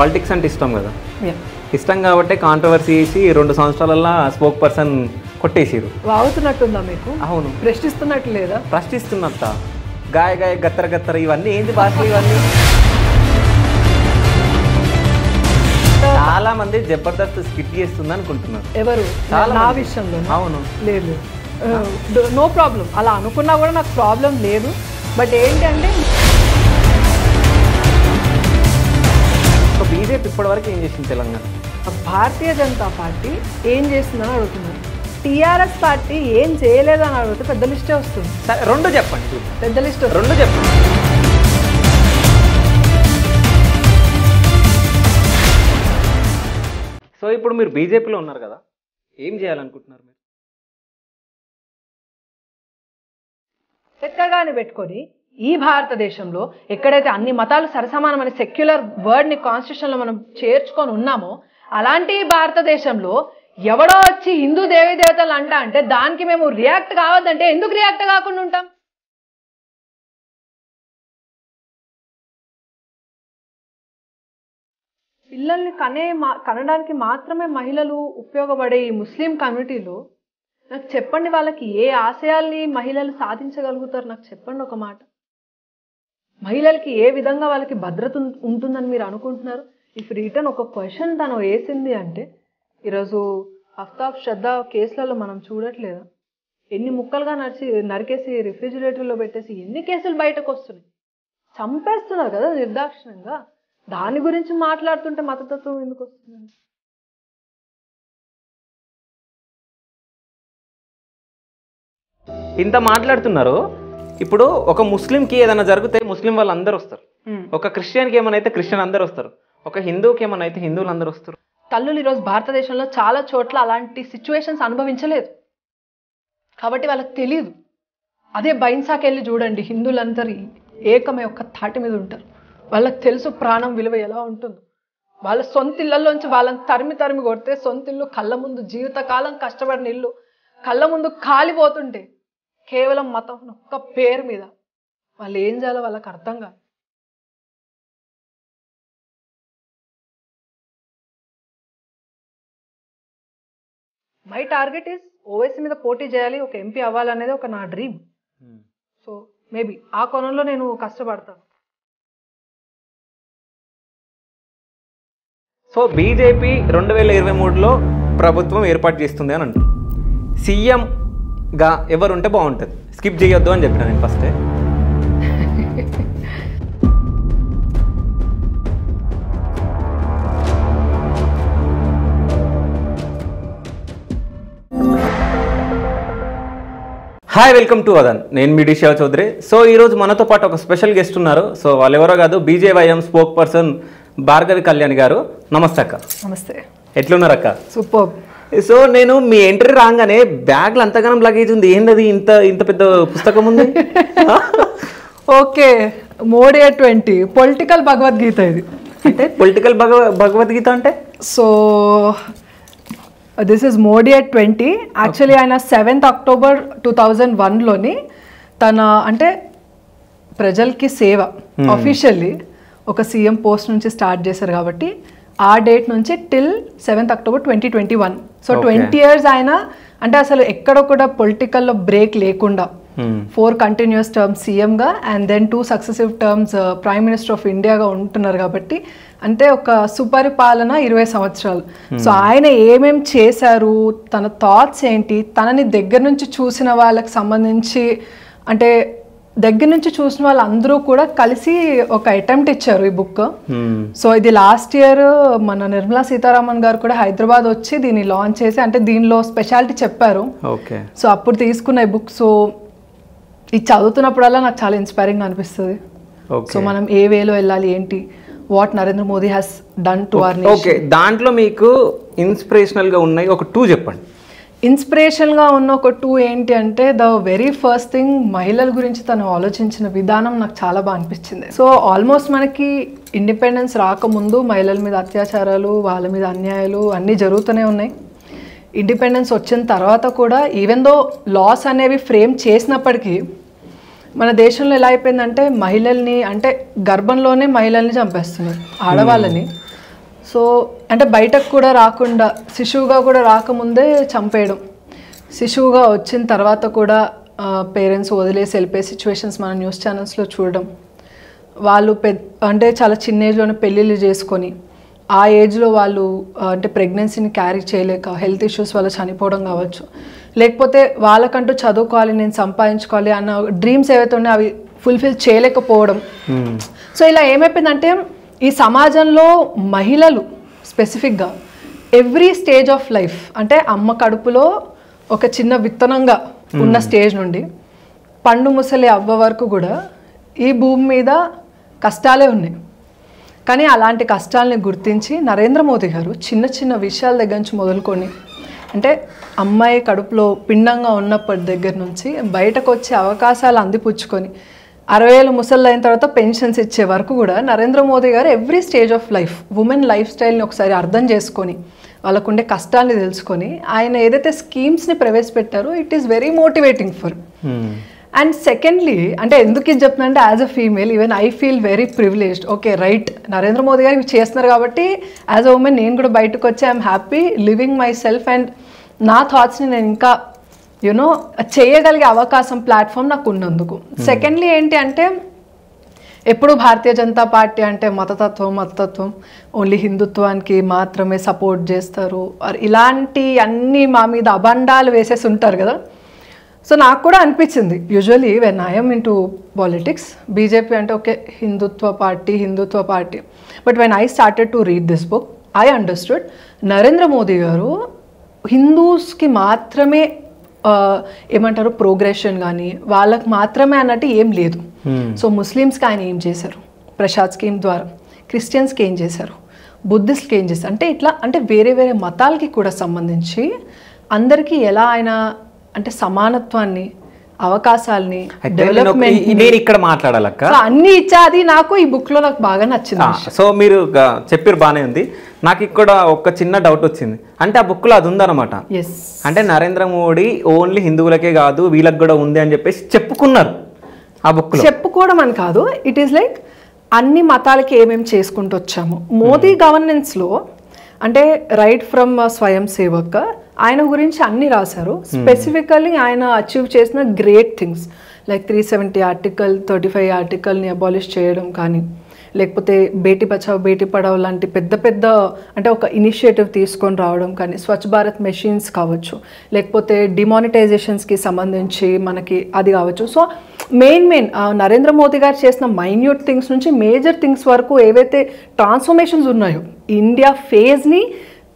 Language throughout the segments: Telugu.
పాలిటిక్స్ అంటే ఇష్టం కదా ఇష్టం కాబట్టి కాంట్రవర్సీ చేసి రెండు సంవత్సరాలల్లో స్పోక్ పర్సన్ కొట్టేసిరు అవుతున్నట్టుందా మీకు అవును ప్రశ్నిస్తున్నట్టు లేదా ప్రశ్నిస్తున్నట్ట గాయ గాయ గత్తర గత్తర ఇవన్నీ ఏంటి భాష ఇవన్నీ చాలా మంది జబర్దస్త్ స్కిట్ చేస్తుంది అనుకుంటున్నారు ఎవరు నా విషయంలో అవును లేదు నో ప్రాబ్లం అలా అనుకున్నా కూడా నాకు ప్రాబ్లం లేదు బట్ ఏంటంటే బీజేపీ ఇప్పటివరకు ఏం చేసింది తెలంగాణ భారతీయ జనతా పార్టీ ఏం చేసిందని అడుగుతున్నారు టీఆర్ఎస్ పార్టీ ఏం చేయలేదని అడిగితే పెద్ద లిస్టే వస్తుంది సరే రెండు చెప్పండి పెద్ద లిస్ట్ రెండు చెప్పండి సో ఇప్పుడు మీరు బీజేపీలో ఉన్నారు కదా ఏం చేయాలనుకుంటున్నారు మీరు ఎక్కగానే పెట్టుకొని ఈ భారతదేశంలో ఎక్కడైతే అన్ని మతాలు సరసమానమైన సెక్యులర్ వర్డ్ని కాన్స్టిట్యూషన్లో మనం చేర్చుకొని ఉన్నామో అలాంటి భారతదేశంలో ఎవడో వచ్చి హిందూ దేవీ దేవతలు అంట అంటే దానికి మేము రియాక్ట్ కావద్దంటే ఎందుకు రియాక్ట్ కాకుండా ఉంటాం పిల్లల్ని కనే మా కనడానికి మాత్రమే మహిళలు ఉపయోగపడే ఈ ముస్లిం కమ్యూనిటీలో నాకు చెప్పండి వాళ్ళకి ఏ ఆశయాల్ని మహిళలు సాధించగలుగుతారు నాకు చెప్పండి ఒక మాట మహిళలకి ఏ విధంగా వాళ్ళకి భద్రత ఉంటుందని మీరు అనుకుంటున్నారు ఇఫ్ రిటర్న్ ఒక క్వశ్చన్ తను వేసింది అంటే ఈరోజు అఫ్తాబ్ శ్రద్ధ కేసులలో మనం చూడట్లేదు ఎన్ని ముక్కలుగా నరిచి నరికేసి రిఫ్రిజిరేటర్లో పెట్టేసి ఎన్ని కేసులు బయటకు వస్తున్నాయి చంపేస్తున్నారు కదా నిర్దాక్షిణంగా దాని గురించి మాట్లాడుతుంటే మతతత్వం ఎందుకు వస్తుంది ఇంత మాట్లాడుతున్నారు ఇప్పుడు ఒక ముస్లింకి ఏదైనా జరిగితే ముస్లిం వాళ్ళు అందరూ వస్తారు ఒక క్రిస్టియన్కి ఏమైనా అయితే క్రిస్టియన్ అందరు వస్తారు ఒక హిందూకి ఏమైనా అయితే హిందువులు అందరు వస్తారు తల్లులు ఈరోజు భారతదేశంలో చాలా చోట్ల అలాంటి సిచ్యువేషన్స్ అనుభవించలేదు కాబట్టి వాళ్ళకి తెలియదు అదే బైన్సాకి వెళ్ళి చూడండి హిందువులందరూ ఏకమే ఒక తాటి మీద ఉంటారు వాళ్ళకి తెలుసు ప్రాణం విలువ ఎలా ఉంటుంది వాళ్ళ సొంత ఇళ్ళల్లోంచి వాళ్ళని తరిమి తరిమి కొడితే సొంత ఇల్లు కళ్ళ ముందు జీవితకాలం కష్టపడిన ఇల్లు కళ్ళ ముందు కాలిపోతుంటే కేవలం మతం ఒక్క పేరు మీద వాళ్ళు ఏం చేయాలో వాళ్ళకి అర్థం కాదు మై టార్గెట్ ఈస్ ఓవైసీ మీద పోటీ చేయాలి ఒక ఎంపీ అవ్వాలనేది ఒక నా డ్రీమ్ hmm. సో మేబీ ఆ కోణంలో నేను కష్టపడతాను సో బీజేపీ రెండు వేల ఇరవై మూడులో ప్రభుత్వం ఏర్పాటు చేస్తుంది అని అంటారు సీఎం గా ఎవరు ఉంటే బాగుంటుంది స్కిప్ చేయొద్దు అని చెప్పిన నేను ఫస్టే హాయ్ వెల్కమ్ టు అదన్ నేను మీ డిషా చౌదరి సో ఈరోజు మనతో పాటు ఒక స్పెషల్ గెస్ట్ ఉన్నారు సో వాళ్ళు ఎవరో కాదు BJYM spoke person Bhargavi Kalyan గారు నమస్తే అక్క నమస్తే ఎట్లున్నారు అక్క సూపర్ సో నేను మీ ఎంట్రీ రాగానే బ్యాగ్లు అంతగానం లగేజ్ ఉంది ఏంటది ఇంత ఇంత పెద్ద పుస్తకం ఉంది okay Modi twenty political Bhagavad Gita ఇది అంటే పొలిటికల్ భగవ భగవద్గీత అంటే so this is Modi at twenty actually ఆయన సెవెంత్ అక్టోబర్ టూ థౌజండ్ వన్లోని తన అంటే ప్రజలకి సేవ అఫీషియల్లీ hmm. ఒక సీఎం పోస్ట్ నుంచి స్టార్ట్ చేశారు కాబట్టి ఆ డేట్ నుంచి till seventh October twenty twenty one so twenty years ఆయన అంటే అసలు ఎక్కడ కూడా పొలిటికల్లో బ్రేక్ లేకుండా hmm. ఫోర్ కంటిన్యూస్ టర్మ్స్ సీఎంగా and then two successive terms uh, prime minister of ఇండియాగా ఉంటున్నారు కాబట్టి అంటే ఒక సుపరిపాలన ఇరవై సంవత్సరాలు hmm. సో ఆయన ఏమేం చేశారు తన థాట్స్ ఏంటి తనని దగ్గర నుంచి చూసిన వాళ్ళకి సంబంధించి అంటే దగ్గర నుంచి చూసిన వాళ్ళందరూ కూడా కలిసి ఒక అటెంప్ట్ ఇచ్చారు ఈ బుక్ సో hmm. ఇది లాస్ట్ ఇయర్ మన నిర్మలా సీతారామన్ గారు కూడా హైదరాబాద్ వచ్చి దీన్ని లాంచ్ చేసి అంటే దీనిలో స్పెషాలిటీ చెప్పారు సో అప్పుడు తీసుకున్న ఈ బుక్ సో ఇది చదువుతున్నప్పుడల్లా నాకు చాలా ఇన్స్పైరింగ్ అనిపిస్తుంది సో మనం ఏ వేలో వెళ్ళాలి ఏంటి what Narendra Modi has done to our okay దాంట్లో మీకు ఇన్స్పిరేషనల్ గా ఉన్నాయి ఒక టూ చెప్పండి ఇన్స్పిరేషన్గా ఉన్న ఒక టూ ఏంటి అంటే ద వెరీ ఫస్ట్ థింగ్ మహిళల గురించి తను ఆలోచించిన విధానం నాకు చాలా బాగా అనిపించింది సో ఆల్మోస్ట్ మనకి ఇండిపెండెన్స్ రాకముందు మహిళల మీద అత్యాచారాలు వాళ్ళ మీద అన్యాయాలు అన్నీ జరుగుతూనే ఉన్నాయి ఇండిపెండెన్స్ వచ్చిన తర్వాత కూడా ఈవెన్ దో లాస్ అనేవి ఫ్రేమ్ చేసినప్పటికీ మన దేశంలో ఎలా అయిపోయిందంటే మహిళల్ని అంటే గర్భంలోనే మహిళల్ని చంపేస్తున్నారు ఆడవాళ్ళని hmm. సో అంటే బయటకు కూడా రాకుండా శిశువుగా కూడా రాకముందే చంపేయడం శిశువుగా వచ్చిన తర్వాత కూడా పేరెంట్స్ వదిలేసి వెళ్ళిపోయే సిచ్యువేషన్స్ మన న్యూస్ ఛానల్స్లో చూడడం వాళ్ళు పె అంటే చాలా చిన్న ఏజ్లోనే పెళ్ళిళ్ళు చేసుకొని ఆ ఏజ్లో వాళ్ళు అంటే ప్రెగ్నెన్సీని క్యారీ చేయలేక హెల్త్ ఇష్యూస్ వల్ల చనిపోవడం కావచ్చు లేకపోతే వాళ్ళకంటూ చదువుకోవాలి నేను సంపాదించుకోవాలి అన్న డ్రీమ్స్ ఏవైతే ఉన్నాయో అవి ఫుల్ఫిల్ చేయలేకపోవడం hmm. సో ఇలా ఏమైపోయిందంటే ఈ సమాజంలో మహిళలు స్పెసిఫిక్గా ఎవ్రీ స్టేజ్ ఆఫ్ లైఫ్ అంటే అమ్మ కడుపులో ఒక చిన్న విత్తనంగా ఉన్న hmm. స్టేజ్ నుండి పండు ముసలి అవ్వ వరకు కూడా ఈ భూమి మీద కష్టాలే ఉన్నాయి కానీ అలాంటి కష్టాలని గుర్తించి నరేంద్ర మోదీ గారు చిన్న చిన్న విషయాల దగ్గర నుంచి మొదలుకొని అంటే అమ్మాయి కడుపులో పిండంగా ఉన్నప్పటి దగ్గర నుంచి బయటకు వచ్చే అవకాశాలు అందిపుచ్చుకొని అరవై ఏళ్ళు ముసళ్ళు అయిన తర్వాత పెన్షన్స్ ఇచ్చే వరకు కూడా నరేంద్ర మోదీ గారు every stage of life women life స్టైల్ని ఒకసారి అర్థం చేసుకొని వాళ్ళకుండే కష్టాలని తెలుసుకొని ఆయన ఏదైతే స్కీమ్స్ని ప్రవేశపెట్టారో it is very motivating for and secondly అంటే ఎందుకు ఇది చెప్తున్నా అంటే as a female even I feel very privileged okay right Narendra Modi గారు ఇవి చేస్తున్నారు కాబట్టి యాజ్ అ ఉమెన్ నేను కూడా బయటకు వచ్చి I'm happy living myself and నా థాట్స్ని నేను ఇంకా యునో చేయగలిగే అవకాశం ప్లాట్ఫామ్ నాకు ఉన్నందుకు సెకండ్లీ hmm. ఏంటి అంటే ఎప్పుడు భారతీయ జనతా పార్టీ అంటే మతతత్వం మతతత్వం ఓన్లీ హిందుత్వానికి మాత్రమే సపోర్ట్ చేస్తారు ఇలాంటి అన్నీ మా మీద అబండాలు వేసేసి ఉంటారు కదా సో నాకు కూడా అనిపించింది usually when I'm in to politics BJP అంటే okay Hindutva party Hindutva party but when I started to read this book I understood Narendra Modi గారు హిందూస్కి మాత్రమే ఏమంటారు ప్రోగ్రెషన్ కానీ వాళ్ళకు మాత్రమే అన్నట్టు ఏం లేదు hmm. సో ముస్లిమ్స్కి ఆయన ఏం చేశారు ప్రసాద్ స్కీమ్ ద్వారా క్రిస్టియన్స్కి ఏం చేశారు బుద్ధిస్ట్కి ఏం చేశారు అంటే ఇట్లా అంటే వేరే వేరే మతాలకి కూడా సంబంధించి అందరికీ ఎలా ఆయన అంటే సమానత్వాన్ని అవకాశాలని నేను ఇక్కడ మాట్లాడాలక్క అన్ని ఇచ్చా అది నాకు ఈ బుక్ లో నాకు బాగా నచ్చింది సో మీరు చెప్పారు బాగానే ఉంది నాకు ఇక్కడ ఒక చిన్న డౌట్ వచ్చింది అంటే ఆ బుక్ లో అది ఉందన్నమాట అంటే నరేంద్ర మోడీ ఓన్లీ హిందువులకే కాదు వీళ్ళకి కూడా ఉంది అని చెప్పేసి చెప్పుకున్నారు ఆ బుక్ చెప్పుకోవడం అని కాదు ఇట్ ఈస్ లైక్ అన్ని మతాలకి ఏమేమి చేసుకుంటూ వచ్చాము మోదీ గవర్నెన్స్లో hmm. అంటే రైట్ ఫ్రమ్ స్వయం సేవక్ ఆయన గురించి అన్ని రాశారు స్పెసిఫికల్లీ hmm. ఆయన అచీవ్ చేసిన great things like three seventy article thirty five ఆర్టికల్ని అబాలిష్ చేయడం కానీ లేకపోతే బేటీ బచావ్ బేటీ పడావ్ లాంటి పెద్ద పెద్ద అంటే ఒక ఇనిషియేటివ్ తీసుకొని రావడం కానీ స్వచ్ఛ భారత్ మెషిన్స్ కావచ్చు లేకపోతే డిమానిటైజేషన్స్కి సంబంధించి మనకి అది కావచ్చు so main main Narendra Modi గారు చేసిన మైన్యూట్ థింగ్స్ నుంచి మేజర్ థింగ్స్ వరకు ఏవైతే ట్రాన్స్ఫర్మేషన్స్ ఉన్నాయో ఇండియా ఫేజ్ని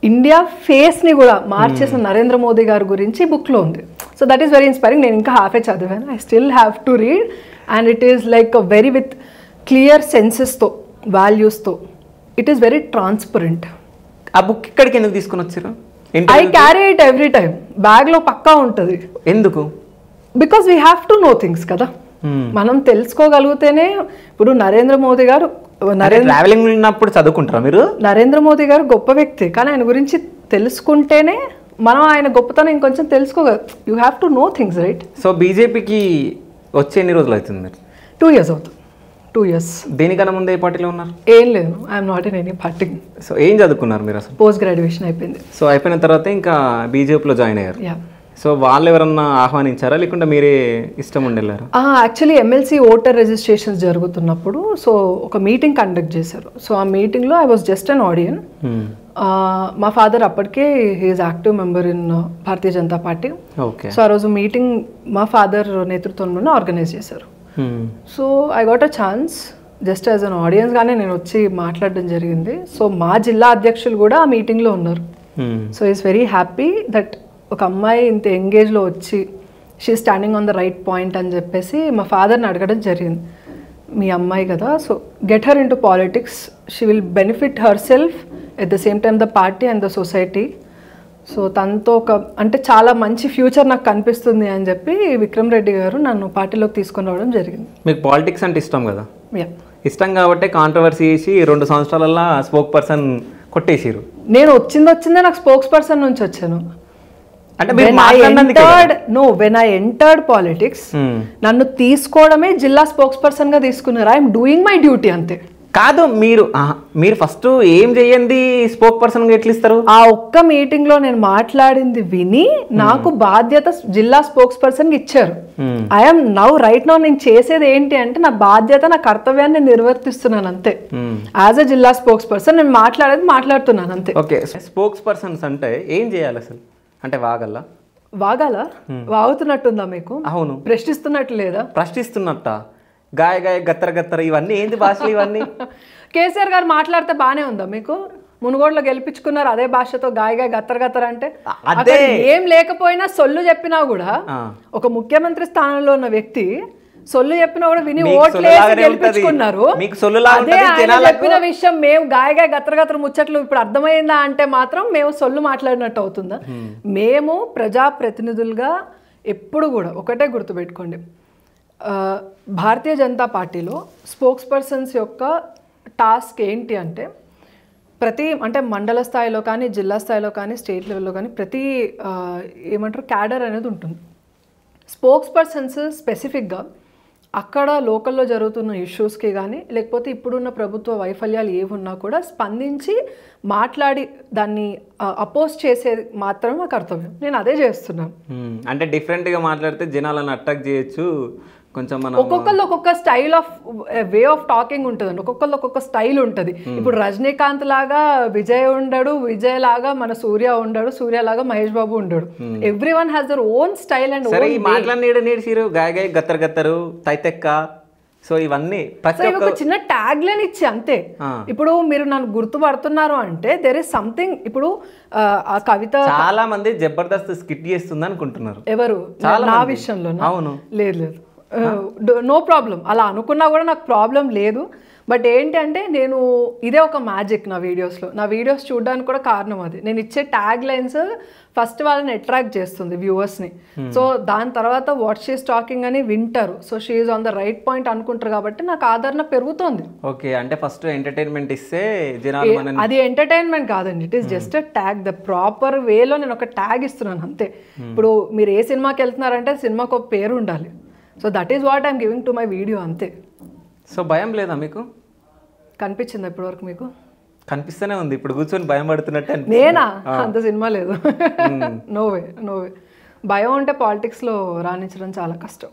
ఇండియా ఫేస్ని కూడా మార్చేసిన hmm. నరేంద్ర మోదీ గారి గురించి బుక్లో ఉంది so that is very inspiring నేను ఇంకా హాఫే చదివాను I still have to read and it is like very with clear సెన్సెస్తో వాల్యూస్తో ఇట్ ఈస్ వెరీ ట్రాన్స్పరెంట్ ఆ బుక్ ఇక్కడికి ఎందుకు తీసుకుని వచ్చారు I carry it every time బ్యాగ్లో పక్కా ఉంటుంది ఎందుకు because we have to know things కదా hmm. మనం తెలుసుకోగలిగితేనే ఇప్పుడు నరేంద్ర మోదీ గారు ట్రావెలింగ్ ఉన్నప్పుడు చదువుకుంటారా మీరు నరేంద్ర మోదీ గారు గొప్ప వ్యక్తి కానీ ఆయన గురించి తెలుసుకుంటేనే మనం ఆయన గొప్పతనం ఇంకొంచెం తెలుసుకోగల you have to know things right so బీజేపీకి వచ్చి ఎన్ని రోజులు అవుతుంది మీరు టూ ఇయర్స్ అవుతుంది టూ ఇయర్స్ దేనికన్నా ముందే ఏ పార్టీలో ఉన్నారు ఏం లేదు I'm not in any party so ఏం చదువుకున్నారు మీరు అసలు పోస్ట్ గ్రాడ్యుయేషన్ అయిపోయింది సో అయిపోయిన తర్వాత ఇంకా బీజేపీలో జాయిన్ అయ్యారు యా సో వాళ్ళు ఎవరన్నా ఆహ్వానించారా లేకుండా మీరే ఇష్టం ఉండేలారు యాక్చువల్లీ ఎమ్మెల్సీ ఓటర్ రిజిస్ట్రేషన్ జరుగుతున్నప్పుడు సో ఒక మీటింగ్ కండక్ట్ చేశారు సో ఆ మీటింగ్లో I was just an audience మా ఫాదర్ అప్పటికే he is active member in Bharatiya Janata Party so ఆ రోజు మీటింగ్ మా ఫాదర్ నేతృత్వంలోనే ఆర్గనైజ్ చేశారు so I got a chance just as an ఆడియన్స్గానే నేను వచ్చి మాట్లాడడం జరిగింది సో మా జిల్లా అధ్యక్షులు కూడా ఆ మీటింగ్లో ఉన్నారు so is very happy that ఒక అమ్మాయి ఇంత ఎంగేజ్లో వచ్చి she standing on the right point అని చెప్పేసి మా ఫాదర్ని అడగడం జరిగింది మీ అమ్మాయి కదా so get her in to politics she will benefit herself at the same time the party and the society so తనతో ఒక అంటే చాలా మంచి ఫ్యూచర్ నాకు కనిపిస్తుంది అని చెప్పి విక్రమ్ రెడ్డి గారు నన్ను పార్టీలోకి తీసుకొని రావడం జరిగింది మీకు పాలిటిక్స్ అంటే ఇష్టం కదా ఇష్టం కాబట్టి కాంట్రవర్సీ చేసి రెండు సంవత్సరాలల్లో స్పోక్ పర్సన్ కొట్టేసారు నేను వచ్చింది వచ్చిందే నాకు స్పోక్స్ పర్సన్ నుంచి వచ్చాను వెన్ ఐ ఎంటర్డ్ పాలిటిక్స్ నన్ను తీసుకోవడమే జిల్లా స్పోక్స్ పర్సన్ గా తీసుకున్నారు ఐఎమ్ డూయింగ్ మై డ్యూటీ అంతే కాదు మీరు మీరు ఫస్ట్ ఏం చేయండి స్పోక్ పర్సన్ గా ఇస్తారు ఆ ఒక్క మీటింగ్ లో నేను మాట్లాడింది విని నాకు hmm. బాధ్యత జిల్లా స్పోక్స్ పర్సన్ ఇచ్చారు ఐఎమ్ నౌ రైట్ నౌ నేను చేసేది ఏంటి అంటే నా బాధ్యత నా కర్తవ్యాన్ని నిర్వర్తిస్తున్నాను అంతే యాజ్ hmm. అ జిల్లా స్పోక్స్ పర్సన్ నేను మాట్లాడేది మాట్లాడుతున్నాను అంతే ఓకే స్పోక్స్ పర్సన్స్ అంటే ఏం చేయాలి అసలు అంటే వాగల్ల వాగాల వాగుతున్నట్టుందా మీకు అవును ప్రశ్నిస్తున్నట్టు లేదా ప్రశ్నిస్తున్నట్ట గాయ గాయ గత్తర గత్తర ఇవన్నీ ఏంది భాషలు ఇవన్నీ కేసీఆర్ గారు మాట్లాడితే బానే ఉందా మీకు మునుగోడులో గెలిపించుకున్నారు అదే భాషతో గాయగా గత్తర గత్తర అంటే అదే ఏం లేకపోయినా సొల్లు చెప్పినా కూడా ఒక ముఖ్యమంత్రి స్థానంలో ఉన్న వ్యక్తి సొల్లు చెప్పినా కూడా విని ఓట్లేసి గెలిపించుకున్నారు అదే ఆయన చెప్పిన విషయం మేము గాయగా గత్ర ముచ్చట్లు ఇప్పుడు అర్థమైందా అంటే మాత్రం మేము సొల్లు మాట్లాడినట్టు అవుతుందా hmm. మేము ప్రజాప్రతినిధులుగా ఎప్పుడు కూడా ఒకటే గుర్తుపెట్టుకోండి భారతీయ జనతా పార్టీలో స్పోక్స్ పర్సన్స్ యొక్క టాస్క్ ఏంటి అంటే ప్రతి అంటే మండల స్థాయిలో కానీ జిల్లా స్థాయిలో కానీ స్టేట్ లెవెల్లో కానీ ప్రతి ఏమంటారు క్యాడర్ అనేది ఉంటుంది స్పోక్స్ పర్సన్స్ స్పెసిఫిక్గా అక్కడ లోకల్లో జరుగుతున్న ఇష్యూస్కి కానీ లేకపోతే ఇప్పుడున్న ప్రభుత్వ వైఫల్యాలు ఏమున్నా కూడా స్పందించి మాట్లాడి దాన్ని అపోజ్ చేసేది మాత్రమే కర్తవ్యం నేను అదే చేస్తున్నాను అంటే డిఫరెంట్గా మాట్లాడితే జనాలను అటాక్ చేయొచ్చు కొంచెం మనం ఒక్కొక్కళ్ళు ఒక్కొక్క style of way of talking అండి ఒక్కొక్కళ్ళు ఒక్కొక్క స్టైల్ ఉంటుంది hmm. ఇప్పుడు రజనీకాంత్ లాగా విజయ్ ఉండడు విజయ్ లాగా మన సూర్య ఉండడు సూర్య లాగా మహేష్ బాబు ఉండడు everyone has their own style and సరే ఈ మాటలన్నీ నీడ నేర్చిరు గాయ గత్తర్ గత్తరు తైతెక్క సో ఇవన్నీ ఒక చిన్న ట్యాగ్ లైన్ ఇచ్చి అంతే ఇప్పుడు మీరు నన్ను గుర్తుపడుతున్నారు అంటే దేర్ ఇస్ సంథింగ్ ఇప్పుడు ఆ కవిత చాలా మంది జబర్దస్త్ స్కిట్ చేస్తుంది అనుకుంటున్నారు ఎవరు నా విషయంలో అవును లేదు లేదు నో ప్రాబ్లం అలా అనుకున్నా కూడా నాకు ప్రాబ్లం లేదు బట్ ఏంటంటే నేను ఇదే ఒక మ్యాజిక్ నా వీడియోస్లో నా వీడియోస్ చూడడానికి కూడా కారణం అది నేను ఇచ్చే ట్యాగ్ లైన్స్ ఫస్ట్ వాళ్ళని అట్రాక్ట్ చేస్తుంది వ్యూవర్స్ని సో hmm. దాని తర్వాత వాట్ షీస్ టాకింగ్ అని వింటారు so she's on the right point అనుకుంటారు కాబట్టి నాకు ఆదరణ పెరుగుతుంది ఓకే అంటే ఫస్ట్ ఎంటర్టైన్మెంట్ ఇస్తే అది ఎంటర్టైన్మెంట్ కాదండి it is just tag the proper వేలో నేను ఒక ట్యాగ్ ఇస్తున్నాను అంతే hmm. ఇప్పుడు మీరు ఏ సినిమాకి వెళ్తున్నారంటే సినిమాకు ఒక పేరు ఉండాలి so that is what I'm giving to my video అంతే సో భయం లేదా మీకు కనిపించింది ఇప్పటివరకు మీకు కనిపిస్తూనే ఉంది ఇప్పుడు కూర్చొని భయం పడుతున్నట్టే నేనా అంత సినిమా లేదు నోవే నోవే భయం అంటే పాలిటిక్స్లో రాణించడం చాలా కష్టం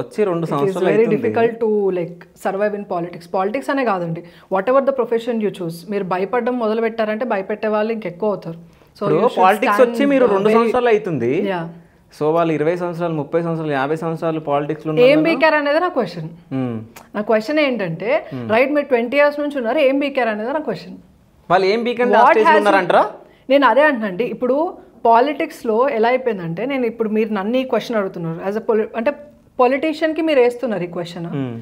వచ్చి రెండు సంవత్సరాలు very difficult to like survive in politics politics అనే కాదండి whatever the profession you choose మీరు భయపడడం మొదలు పెట్టారంటే భయపెట్టే వాళ్ళు ఇంకెక్కువ అవుతారు సో పాలిటిక్స్ వచ్చి మీరు రెండు సంవత్సరాలు అవుతుంది సో వాళ్ళు ఇరవై సంవత్సరాలు ముప్పై సంవత్సరాలు యాభై సంవత్సరాలు పాలిటిక్స్ లో ఏం బీకార్ అనేది నా క్వశ్చన్ hmm. నా క్వశ్చన్ ఏంటంటే రైట్ hmm. మీరు ట్వంటీ ఇయర్స్ నుంచి ఉన్నారు ఏం బీకార్ అనేది నా క్వశ్చన్ వాళ్ళు ఏం బీకార్ ఉన్నారంటారా నేను అదే అంటున్నాండి ఇప్పుడు పాలిటిక్స్ లో ఎలా అయిపోయిందంటే నేను ఇప్పుడు మీరు నన్ను ఈ క్వశ్చన్ అడుగుతున్నారు యాజ్ అ పొలి కి మీరు వేస్తున్నారు ఈ క్వశ్చన్ hmm.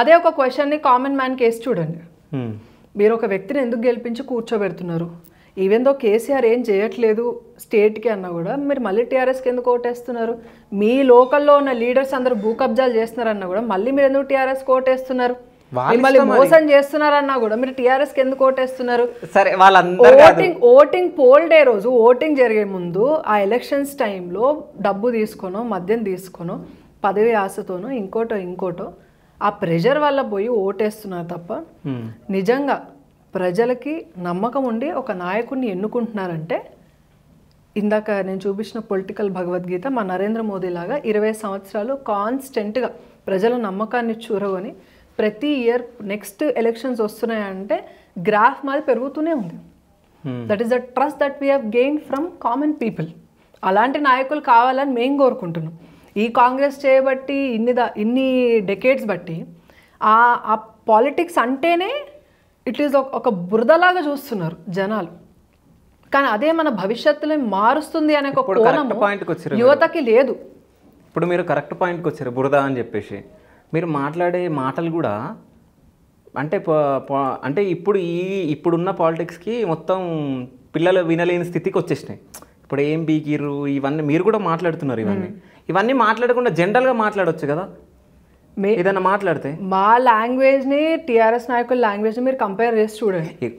అదే ఒక క్వశ్చన్ ని కామన్ కి వేసి చూడండి మీరు ఒక వ్యక్తిని ఎందుకు గెలిపించి కూర్చోబెడుతున్నారు ఈవెన్ దో కేసీఆర్ ఏం చేయట్లేదు స్టేట్కి అన్నా కూడా మీరు మళ్ళీ టీఆర్ఎస్కి ఎందుకు ఓటేస్తున్నారు మీ లోకల్లో ఉన్న లీడర్స్ అందరూ భూ కబ్జాలు చేస్తున్నారన్నా కూడా మళ్ళీ మీరు ఎందుకు టీఆర్ఎస్ ఓటేస్తున్నారు మిమ్మల్ని మోసం చేస్తున్నారన్నా కూడా మీరు టీఆర్ఎస్ కి ఎందుకు ఓటేస్తున్నారు సరే వాళ్ళందరూ ఓటింగ్ ఓటింగ్ పోల్ డే రోజు ఓటింగ్ జరిగే ముందు ఆ ఎలక్షన్స్ టైంలో డబ్బు తీసుకోను మద్యం తీసుకోను పదవి ఆశతోనో ఇంకోటో ఇంకోటో ఆ ప్రెషర్ వల్ల పోయి ఓటేస్తున్నారు తప్ప నిజంగా ప్రజలకి నమ్మకం ఉండి ఒక నాయకుడిని ఎన్నుకుంటున్నారంటే ఇందాక నేను చూపించిన పొలిటికల్ భగవద్గీత మా నరేంద్ర మోదీ లాగా ఇరవై సంవత్సరాలు కాన్స్టెంట్గా ప్రజల నమ్మకాన్ని చూరగొని ప్రతి ఇయర్ నెక్స్ట్ ఎలక్షన్స్ వస్తున్నాయంటే గ్రాఫ్ మాది పెరుగుతూనే ఉంది that is the trust that we have gain from common people అలాంటి నాయకులు కావాలని మేము కోరుకుంటున్నాం ఈ కాంగ్రెస్ చేయబట్టి ఇన్ని దా ఇన్ని డెకేట్స్ బట్టి ఆ పాలిటిక్స్ అంటేనే ఇట్ ఈజ్ ఒక బురదలాగా చూస్తున్నారు జనాలు కానీ అదే మన భవిష్యత్తులో మారుస్తుంది అనే ఒక పాయింట్కి వచ్చారు యువతకి లేదు ఇప్పుడు మీరు కరెక్ట్ పాయింట్కి వచ్చారు బురద అని చెప్పేసి మీరు మాట్లాడే మాటలు కూడా అంటే అంటే ఇప్పుడు ఈ ఇప్పుడున్న పాలిటిక్స్కి మొత్తం పిల్లలు వినలేని స్థితికి వచ్చేసినాయి ఇప్పుడు ఏం బీకీరు ఇవన్నీ మీరు కూడా మాట్లాడుతున్నారు ఇవన్నీ hmm. ఇవన్నీ మాట్లాడకుండా జనరల్గా మాట్లాడవచ్చు కదా ఏదైనా మాట్లాడితే మా లాంగ్వేజ్ ని టిఆర్ఎస్ నాయకుల లాంగ్వేజ్ ని మీరు కంపేర్ చేసి చూడండి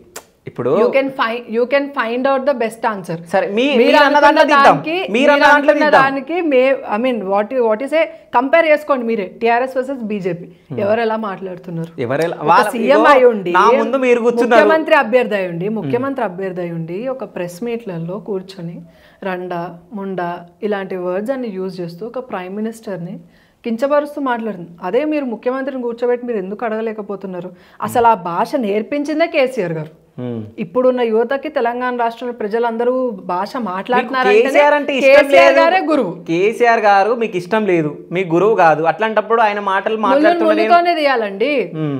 ఇప్పుడు you can find you can find out the best answer సరే మీరు అన్న దానికి మీరు అన్న దానికి may I mean what what is a compare చేసుకోండి మీరే టిఆర్ఎస్ వర్సెస్ బీజేపీ ఎవరు ఎలా మాట్లాడుతున్నారు ఎవరు సీఎం అయి ఉండి ముందు మీరు కూర్చున్నారు ముఖ్యమంత్రి అభ్యర్థి అయి ఉండి hmm. ముఖ్యమంత్రి అభ్యర్థి అయి ఉండి ఒక ప్రెస్ మీట్లలో కూర్చొని రండా ముండా ఇలాంటి వర్డ్స్ అన్ని యూజ్ చేస్తూ ఒక ప్రైమ్ మినిస్టర్ని కించపరుస్తూ మాట్లాడింది అదే మీరు ముఖ్యమంత్రిని కూర్చోబెట్టి మీరు ఎందుకు అడగలేకపోతున్నారు అసలు ఆ భాష నేర్పించిందే కేసీఆర్ గారు ఇప్పుడున్న యువతకి తెలంగాణ రాష్ట్రంలో ప్రజలందరూ భాష మాట్లాడుతున్నారు కేసీఆర్ గారు మీకు ఇష్టం లేదు మీ గురువు కాదు అట్లాంటప్పుడు ఆయన మాటలు మాట్లాడుతూనే తీయాలండి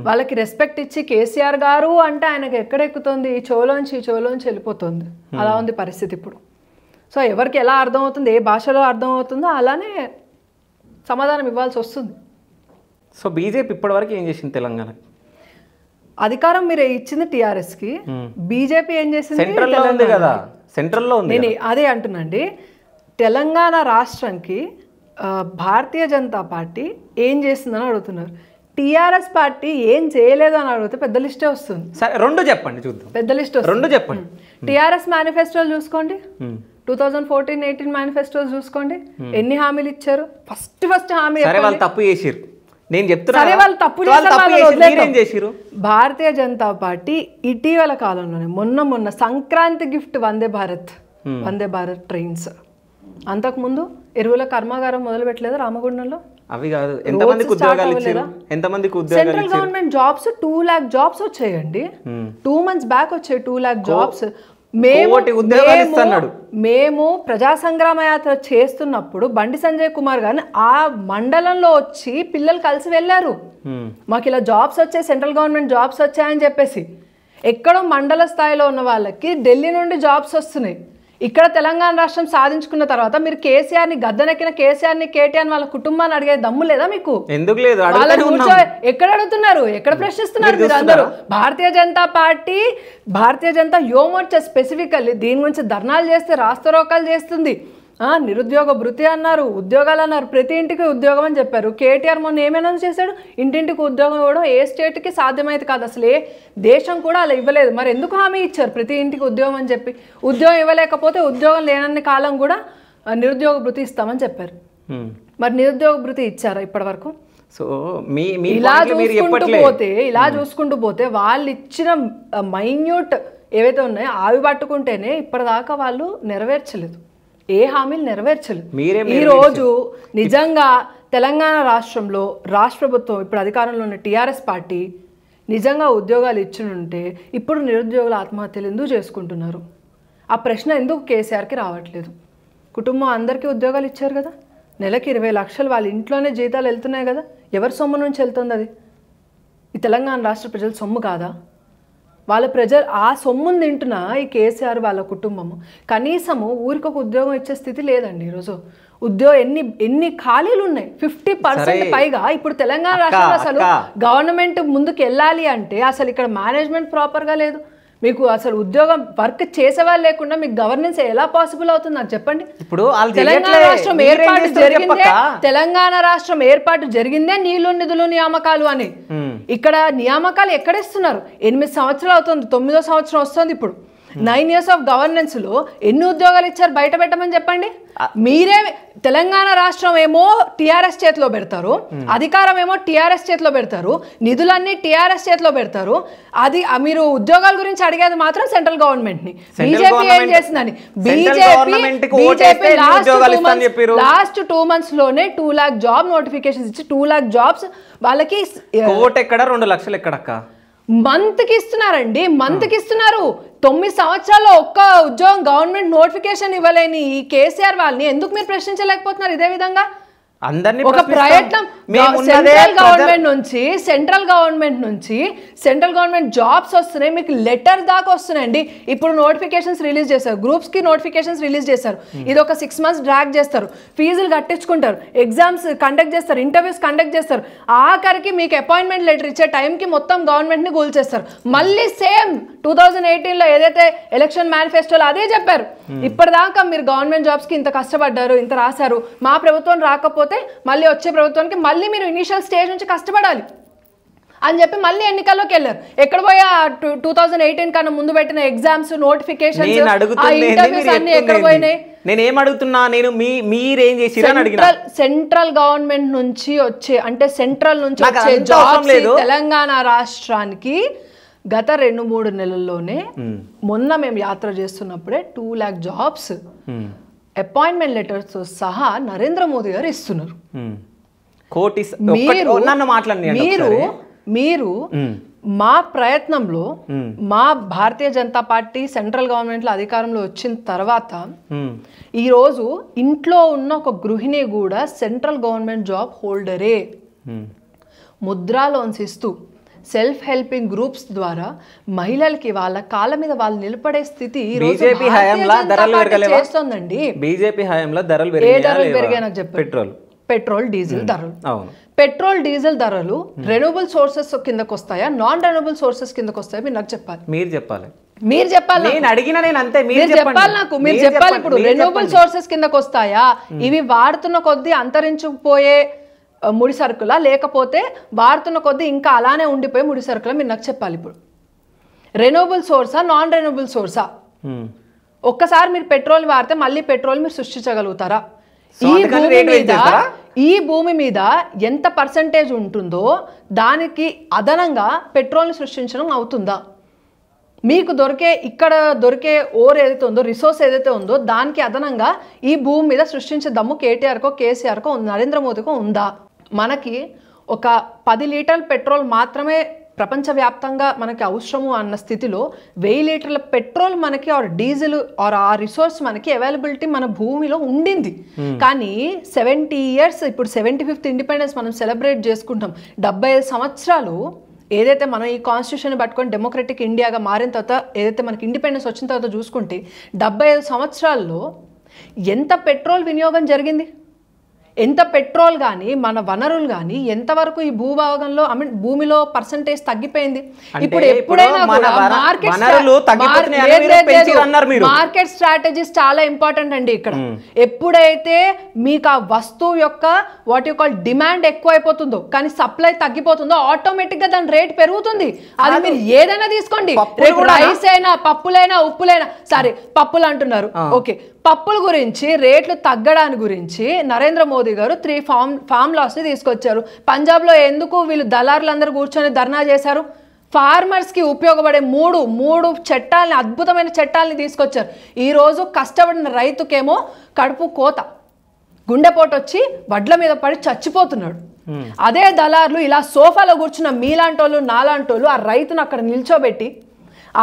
వాళ్ళకి రెస్పెక్ట్ ఇచ్చి కేసీఆర్ గారు అంటే ఆయనకు ఎక్కడెక్కుతుంది ఈ చోలోంచి ఈ చోలోంచి వెళ్ళిపోతుంది అలా ఉంది పరిస్థితి ఇప్పుడు సో ఎవరికి ఎలా అర్థమవుతుంది ఏ భాషలో అర్థం అవుతుందో అలానే సమాధానం ఇవ్వాల్సి వస్తుంది సో బీజేపీ ఇప్పటివరకు ఏం చేసింది తెలంగాణ అధికారం మీరు ఇచ్చింది కి బీజేపీ ఏం చేసింది సెంట్రల్లో ఉంది కదా సెంట్రల్లో ఉంది నేను అదే అంటున్నాండి తెలంగాణ రాష్ట్రంకి భారతీయ జనతా పార్టీ ఏం చేసిందని అడుగుతున్నారు టీఆర్ఎస్ పార్టీ ఏం చేయలేదు అని అడిగితే పెద్ద లిస్టే వస్తుంది సరే రెండు చెప్పండి చూద్దాం పెద్ద లిస్ట్ రెండు చెప్పండి టీఆర్ఎస్ మేనిఫెస్టోలు చూసుకోండి two thousand fourteen eighteen manifestos చూసుకోండి hmm. ఎన్ని హామీలు ఇచ్చారు ఫస్ట్ ఫస్ట్ హామీ వాళ్ళు తప్పు చేసారు నేను చెప్తున్నా వాళ్ళు తప్పు భారతీయ జనతా పార్టీ ఇటీవల కాలంలోనే మొన్న మొన్న Sankranti gift Vande Bharat hmm. Vande Bharat trains అంతకుముందు ఎరువుల కర్మాగారం మొదలు పెట్టలేదు రామగుండంలో అవి కాదు ఎంతమంది ఉద్యోగాలు ఇచ్చారు ఉద్యోగాలు central government jobs two lakh jobs వచ్చాయండి టూ మంత్స్ బ్యాక్ వచ్చాయి టూ లాక్ జాబ్స్ మేము ప్రజా సంగ్రామ యాత్ర చేస్తున్నప్పుడు బండి సంజయ్ కుమార్ గారిని ఆ మండలంలో వచ్చి పిల్లలు కలిసి వెళ్ళారు మాకు ఇలా జాబ్స్ వచ్చాయి సెంట్రల్ గవర్నమెంట్ జాబ్స్ వచ్చాయని చెప్పేసి ఎక్కడో మండల స్థాయిలో ఉన్న వాళ్ళకి ఢిల్లీ నుండి జాబ్స్ వస్తున్నాయి ఇక్కడ తెలంగాణ రాష్ట్రం సాధించుకున్న తర్వాత మీరు కేసీఆర్ని కేసీఆర్ కేసీఆర్ని కేటీఆర్ వాళ్ళ కుటుంబాన్ని అడిగే దమ్ము లేదా మీకు ఎందుకు లేదు ఎక్కడ అడుగుతున్నారు ఎక్కడ ప్రశ్నిస్తున్నారు మీరు అందరూ భారతీయ జనతా పార్టీ భారతీయ జనతా యోమోర్చా స్పెసిఫికల్లీ దీని గురించి ధర్నాలు చేస్తే రాస్తరోకాలు చేస్తుంది నిరుద్యోగ భృతి అన్నారు ఉద్యోగాలు అన్నారు ప్రతి ఇంటికి ఉద్యోగం అని చెప్పారు కేటీఆర్ మొన్న ఏమైనా చేశాడు ఇంటింటికి ఉద్యోగం ఇవ్వడం ఏ స్టేట్కి సాధ్యమైతే కాదు అసలు ఏ దేశం కూడా అలా ఇవ్వలేదు మరి ఎందుకు హామీ ఇచ్చారు ప్రతి ఇంటికి ఉద్యోగం అని చెప్పి ఉద్యోగం ఇవ్వలేకపోతే ఉద్యోగం లేనన్ని కాలం కూడా నిరుద్యోగ భృతి ఇస్తామని చెప్పారు మరి నిరుద్యోగ భృతి ఇచ్చారా ఇప్పటి వరకు సో మీ ఇలా చూసుకుంటూ పోతే ఇలా చూసుకుంటూ పోతే వాళ్ళు ఇచ్చిన మైన్యూట్ ఏవైతే ఉన్నాయో అవి పట్టుకుంటేనే ఇప్పటిదాకా వాళ్ళు నెరవేర్చలేదు ఏ హామీలు నెరవేర్చలేదు ఈ రోజు నిజంగా తెలంగాణ రాష్ట్రంలో రాష్ట్ర ప్రభుత్వం ఇప్పుడు అధికారంలో ఉన్న టీఆర్ఎస్ పార్టీ నిజంగా ఉద్యోగాలు ఇచ్చినుంటే ఇప్పుడు నిరుద్యోగుల ఆత్మహత్యలు ఎందుకు చేసుకుంటున్నారు ఆ ప్రశ్న ఎందుకు కేసీఆర్కి రావట్లేదు కుటుంబం అందరికీ ఉద్యోగాలు ఇచ్చారు కదా నెలకి ఇరవై లక్షలు వాళ్ళ ఇంట్లోనే జీతాలు వెళ్తున్నాయి కదా ఎవరి సొమ్ము నుంచి వెళ్తుంది అది ఈ తెలంగాణ రాష్ట్ర ప్రజల సొమ్ము కాదా వాళ్ళ ప్రజలు ఆ సొమ్ము తింటున్న ఈ కేసీఆర్ వాళ్ళ కుటుంబము కనీసము ఊరికి ఒక ఉద్యోగం ఇచ్చే స్థితి లేదండి ఈరోజు ఉద్యోగం ఎన్ని ఎన్ని ఖాళీలు ఉన్నాయి ఫిఫ్టీ పర్సెంట్ పైగా ఇప్పుడు తెలంగాణ రాష్ట్రంలో అసలు గవర్నమెంట్ ముందుకు వెళ్ళాలి అంటే అసలు ఇక్కడ మేనేజ్మెంట్ ప్రాపర్గా లేదు మీకు అసలు ఉద్యోగం వర్క్ చేసేవా లేకుండా మీకు గవర్నెన్స్ ఎలా పాసిబుల్ అవుతుంది నాకు చెప్పండి ఇప్పుడు తెలంగాణ రాష్ట్రం ఏర్పాటు జరిగిందే తెలంగాణ రాష్ట్రం ఏర్పాటు జరిగిందే నీళ్లు నిధులు నియామకాలు అని ఇక్కడ నియామకాలు ఎక్కడేస్తున్నారు ఎనిమిది సంవత్సరాలు అవుతుంది తొమ్మిదో సంవత్సరం వస్తుంది ఇప్పుడు నైన్ ఇయర్స్ ఆఫ్ గవర్నెన్స్ లో ఎన్ని ఉద్యోగాలు ఇచ్చారు బయట పెట్టమని చెప్పండి మీరే తెలంగాణ రాష్ట్రం ఏమో టిఆర్ఎస్ చేతిలో పెడతారు hmm. అధికారం ఏమో టిఆర్ఎస్ చేతిలో పెడతారు నిధులన్నీ టీఆర్ఎస్ చేతిలో పెడతారు అది మీరు ఉద్యోగాల గురించి అడిగేది మాత్రం సెంట్రల్ గవర్నమెంట్ ని బీజేపీ ఏం చేసిందని బీజేపీ లాస్ట్ టూ మంత్స్ లోనే టూ లాక్ జాబ్ నోటిఫికేషన్ ఇచ్చి టూ లాక్ జాబ్స్ వాళ్ళకి ఎక్కడ రెండు లక్షలు ఎక్కడక్క మంత్కి ఇస్తున్నారండి మంత్కి ఇస్తున్నారు తొమ్మిది సంవత్సరాల్లో ఒక్క ఉద్యోగం గవర్నమెంట్ నోటిఫికేషన్ ఇవ్వలేని ఈ కేసీఆర్ వాళ్ళని ఎందుకు మీరు ప్రశ్నించలేకపోతున్నారు ఇదే విధంగా అందరినీ ఒక ప్రయత్నం సెంట్రల్ గవర్నమెంట్ నుంచి సెంట్రల్ గవర్నమెంట్ నుంచి సెంట్రల్ గవర్నమెంట్ జాబ్స్ వస్తున్నాయి మీకు లెటర్ దాకా వస్తున్నాయండి ఇప్పుడు నోటిఫికేషన్స్ రిలీజ్ చేశారు గ్రూప్స్ కి నోటిఫికేషన్స్ రిలీజ్ చేశారు hmm. ఇది ఒక సిక్స్ మంత్స్ డ్రాగ్ చేస్తారు ఫీజులు కట్టించుకుంటారు ఎగ్జామ్స్ కండక్ట్ చేస్తారు ఇంటర్వ్యూస్ కండక్ట్ చేస్తారు ఆఖరికి మీకు అపాయింట్మెంట్ లెటర్ ఇచ్చే టైంకి మొత్తం గవర్నమెంట్ ని కూల్చేస్తారు మళ్ళీ సేమ్ టూ థౌజండ్ లో ఏదైతే ఎలక్షన్ మేనిఫెస్టోలో అదే చెప్పారు hmm. ఇప్పటిదాకా మీరు గవర్నమెంట్ జాబ్స్ కి ఇంత కష్టపడ్డారు ఇంత రాశారు మా ప్రభుత్వం రాకపోతే లేకపోతే మళ్ళీ వచ్చే ప్రభుత్వానికి మళ్ళీ మీరు ఇనీషియల్ స్టేజ్ నుంచి కష్టపడాలి అని చెప్పి మళ్ళీ ఎన్నికల్లోకి వెళ్ళారు ఎక్కడ పోయి టూ టూ థౌజండ్ ఎయిటీన్ కన్నా ముందు పెట్టిన ఎగ్జామ్స్ నోటిఫికేషన్ ఎక్కడ పోయినాయి నేను ఏం అడుగుతున్నా నేను మీ మీరేం చేసి సెంట్రల్ సెంట్రల్ గవర్నమెంట్ నుంచి వచ్చే అంటే సెంట్రల్ నుంచి వచ్చే జాబ్స్ తెలంగాణ రాష్ట్రానికి గత రెండు మూడు నెలల్లోనే మొన్న మేము యాత్ర చేస్తున్నప్పుడే two lakh jobs appointment letters సహా నరేంద్ర మోదీ గారు ఇస్తున్నారు మీరు మీరు మా ప్రయత్నంలో మా భారతీయ జనతా పార్టీ సెంట్రల్ లో అధికారంలో వచ్చిన తర్వాత ఈరోజు ఇంట్లో ఉన్న ఒక గృహిణి కూడా సెంట్రల్ గవర్నమెంట్ జాబ్ హోల్డరే ముద్రా లోన్స్ ఇస్తూ సెల్ఫ్ హెల్పింగ్ గ్రూప్స్ ద్వారా మహిళలకి వాళ్ళ కాళ్ళ మీద వాళ్ళు నిలబడే స్థితి చేస్తుందండి బీజేపీ ధరలు పెరిగాయని చెప్పి పెట్రోల్ పెట్రోల్ డీజిల్ ధరలు పెట్రోల్ డీజిల్ ధరలు రెన్యూబుల్ సోర్సెస్ కిందకు వస్తాయా నాన్ రెన్యూబుల్ సోర్సెస్ కిందకు వస్తాయా మీరు నాకు చెప్పాలి మీరు చెప్పాలి మీరు చెప్పాలి నేను అడిగిన నేను అంతే మీరు చెప్పాలి నాకు మీరు చెప్పాలి ఇప్పుడు రెన్యూబుల్ సోర్సెస్ కిందకు వస్తాయా ఇవి వాడుతున్న కొద్దీ అంతరించుకుపోయే ముడి సరుకులా లేకపోతే వారుతున్న కొద్దీ ఇంకా అలానే ఉండిపోయి ముడి సరుకులా మీరు నాకు చెప్పాలి ఇప్పుడు రెనోబుల్ సోర్సా నాన్ రెనోబుల్ సోర్సా ఒక్కసారి మీరు పెట్రోల్ వాడితే మళ్ళీ పెట్రోల్ మీరు సృష్టించగలుగుతారా ఈ భూమి మీద ఈ భూమి మీద ఎంత పర్సంటేజ్ ఉంటుందో దానికి అదనంగా పెట్రోల్ని సృష్టించడం అవుతుందా మీకు దొరికే ఇక్కడ దొరికే ఓర్ ఏదైతే ఉందో రిసోర్స్ ఏదైతే ఉందో దానికి అదనంగా ఈ భూమి మీద సృష్టించే దమ్ము కేటీఆర్కో కేసీఆర్కో నరేంద్ర మోదీకో ఉందా మనకి ఒక పది లీటర్ల పెట్రోల్ మాత్రమే ప్రపంచవ్యాప్తంగా మనకి అవసరము అన్న స్థితిలో వెయ్యి లీటర్ల పెట్రోల్ మనకి ఆర్ డీజిల్ ఆర్ ఆ రిసోర్స్ మనకి అవైలబిలిటీ మన భూమిలో ఉండింది hmm. కానీ సెవెంటీ ఇయర్స్ ఇప్పుడు సెవెంటీ ఫిఫ్త్ ఇండిపెండెన్స్ మనం సెలబ్రేట్ చేసుకుంటాం డెబ్బై సంవత్సరాలు ఏదైతే మనం ఈ కాన్స్టిట్యూషన్ పట్టుకొని డెమోక్రటిక్ ఇండియాగా మారిన తర్వాత ఏదైతే మనకి ఇండిపెండెన్స్ వచ్చిన తర్వాత చూసుకుంటే డెబ్బై ఐదు సంవత్సరాల్లో ఎంత పెట్రోల్ వినియోగం జరిగింది ఎంత పెట్రోల్ కానీ మన వనరులు కానీ ఎంతవరకు ఈ భూభాగంలో ఐ మీన్ భూమిలో పర్సంటేజ్ తగ్గిపోయింది ఇప్పుడు ఎప్పుడైనా మార్కెట్ స్ట్రాటజీస్ చాలా ఇంపార్టెంట్ అండి ఇక్కడ ఎప్పుడైతే మీకు ఆ వస్తువు యొక్క వాట్ యు కాల్ డిమాండ్ ఎక్కువైపోతుందో కానీ సప్లై తగ్గిపోతుందో ఆటోమేటిక్ గా దాని రేట్ పెరుగుతుంది అది మీరు ఏదైనా తీసుకోండి రైస్ అయినా పప్పులైనా ఉప్పులైనా సరే పప్పులు అంటున్నారు ఓకే పప్పుల గురించి రేట్లు తగ్గడాని గురించి నరేంద్ర మోదీ గారు త్రీ ఫామ్ లాస్ని తీసుకొచ్చారు పంజాబ్లో ఎందుకు వీళ్ళు దళారులందరూ కూర్చొని ధర్నా చేశారు ఫార్మర్స్కి ఉపయోగపడే మూడు మూడు చట్టాలని అద్భుతమైన చట్టాలని తీసుకొచ్చారు ఈరోజు కష్టపడిన రైతుకేమో కడుపు కోత గుండెపోటు వచ్చి వడ్ల మీద పడి చచ్చిపోతున్నాడు అదే దళారులు ఇలా సోఫాలో కూర్చున్న మీలాంటోళ్ళు నాలాంటోళ్ళు ఆ రైతును అక్కడ నిల్చోబెట్టి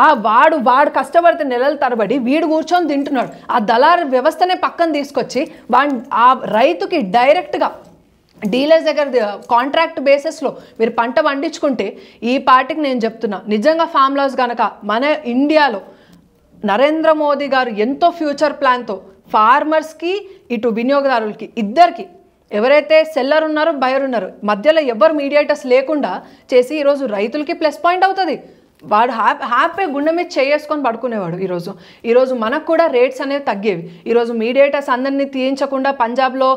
ఆ వాడు వాడు కష్టపడితే నెలల తరబడి వీడు కూర్చొని తింటున్నాడు ఆ దళారు వ్యవస్థనే పక్కన తీసుకొచ్చి వా ఆ రైతుకి డైరెక్ట్గా డీలర్స్ దగ్గర కాంట్రాక్ట్ బేసిస్లో మీరు పంట పండించుకుంటే ఈ పార్టీకి నేను చెప్తున్నా నిజంగా ఫామ్ లాస్ కనుక మన ఇండియాలో నరేంద్ర మోదీ గారు ఎంతో ఫ్యూచర్ ప్లాన్తో ఫార్మర్స్కి ఇటు వినియోగదారులకి ఇద్దరికి ఎవరైతే సెల్లర్ ఉన్నారో బయర్ ఉన్నారో మధ్యలో ఎవరు మీడియేటర్స్ లేకుండా చేసి ఈరోజు రైతులకి ప్లస్ పాయింట్ అవుతుంది వాడు హ్యాపీ హ్యాపీ గుండె మీద చేసుకొని పడుకునేవాడు ఈరోజు ఈరోజు మనకు కూడా రేట్స్ అనేవి తగ్గేవి ఈరోజు మీడియేటర్స్ అందరినీ తీయించకుండా పంజాబ్లో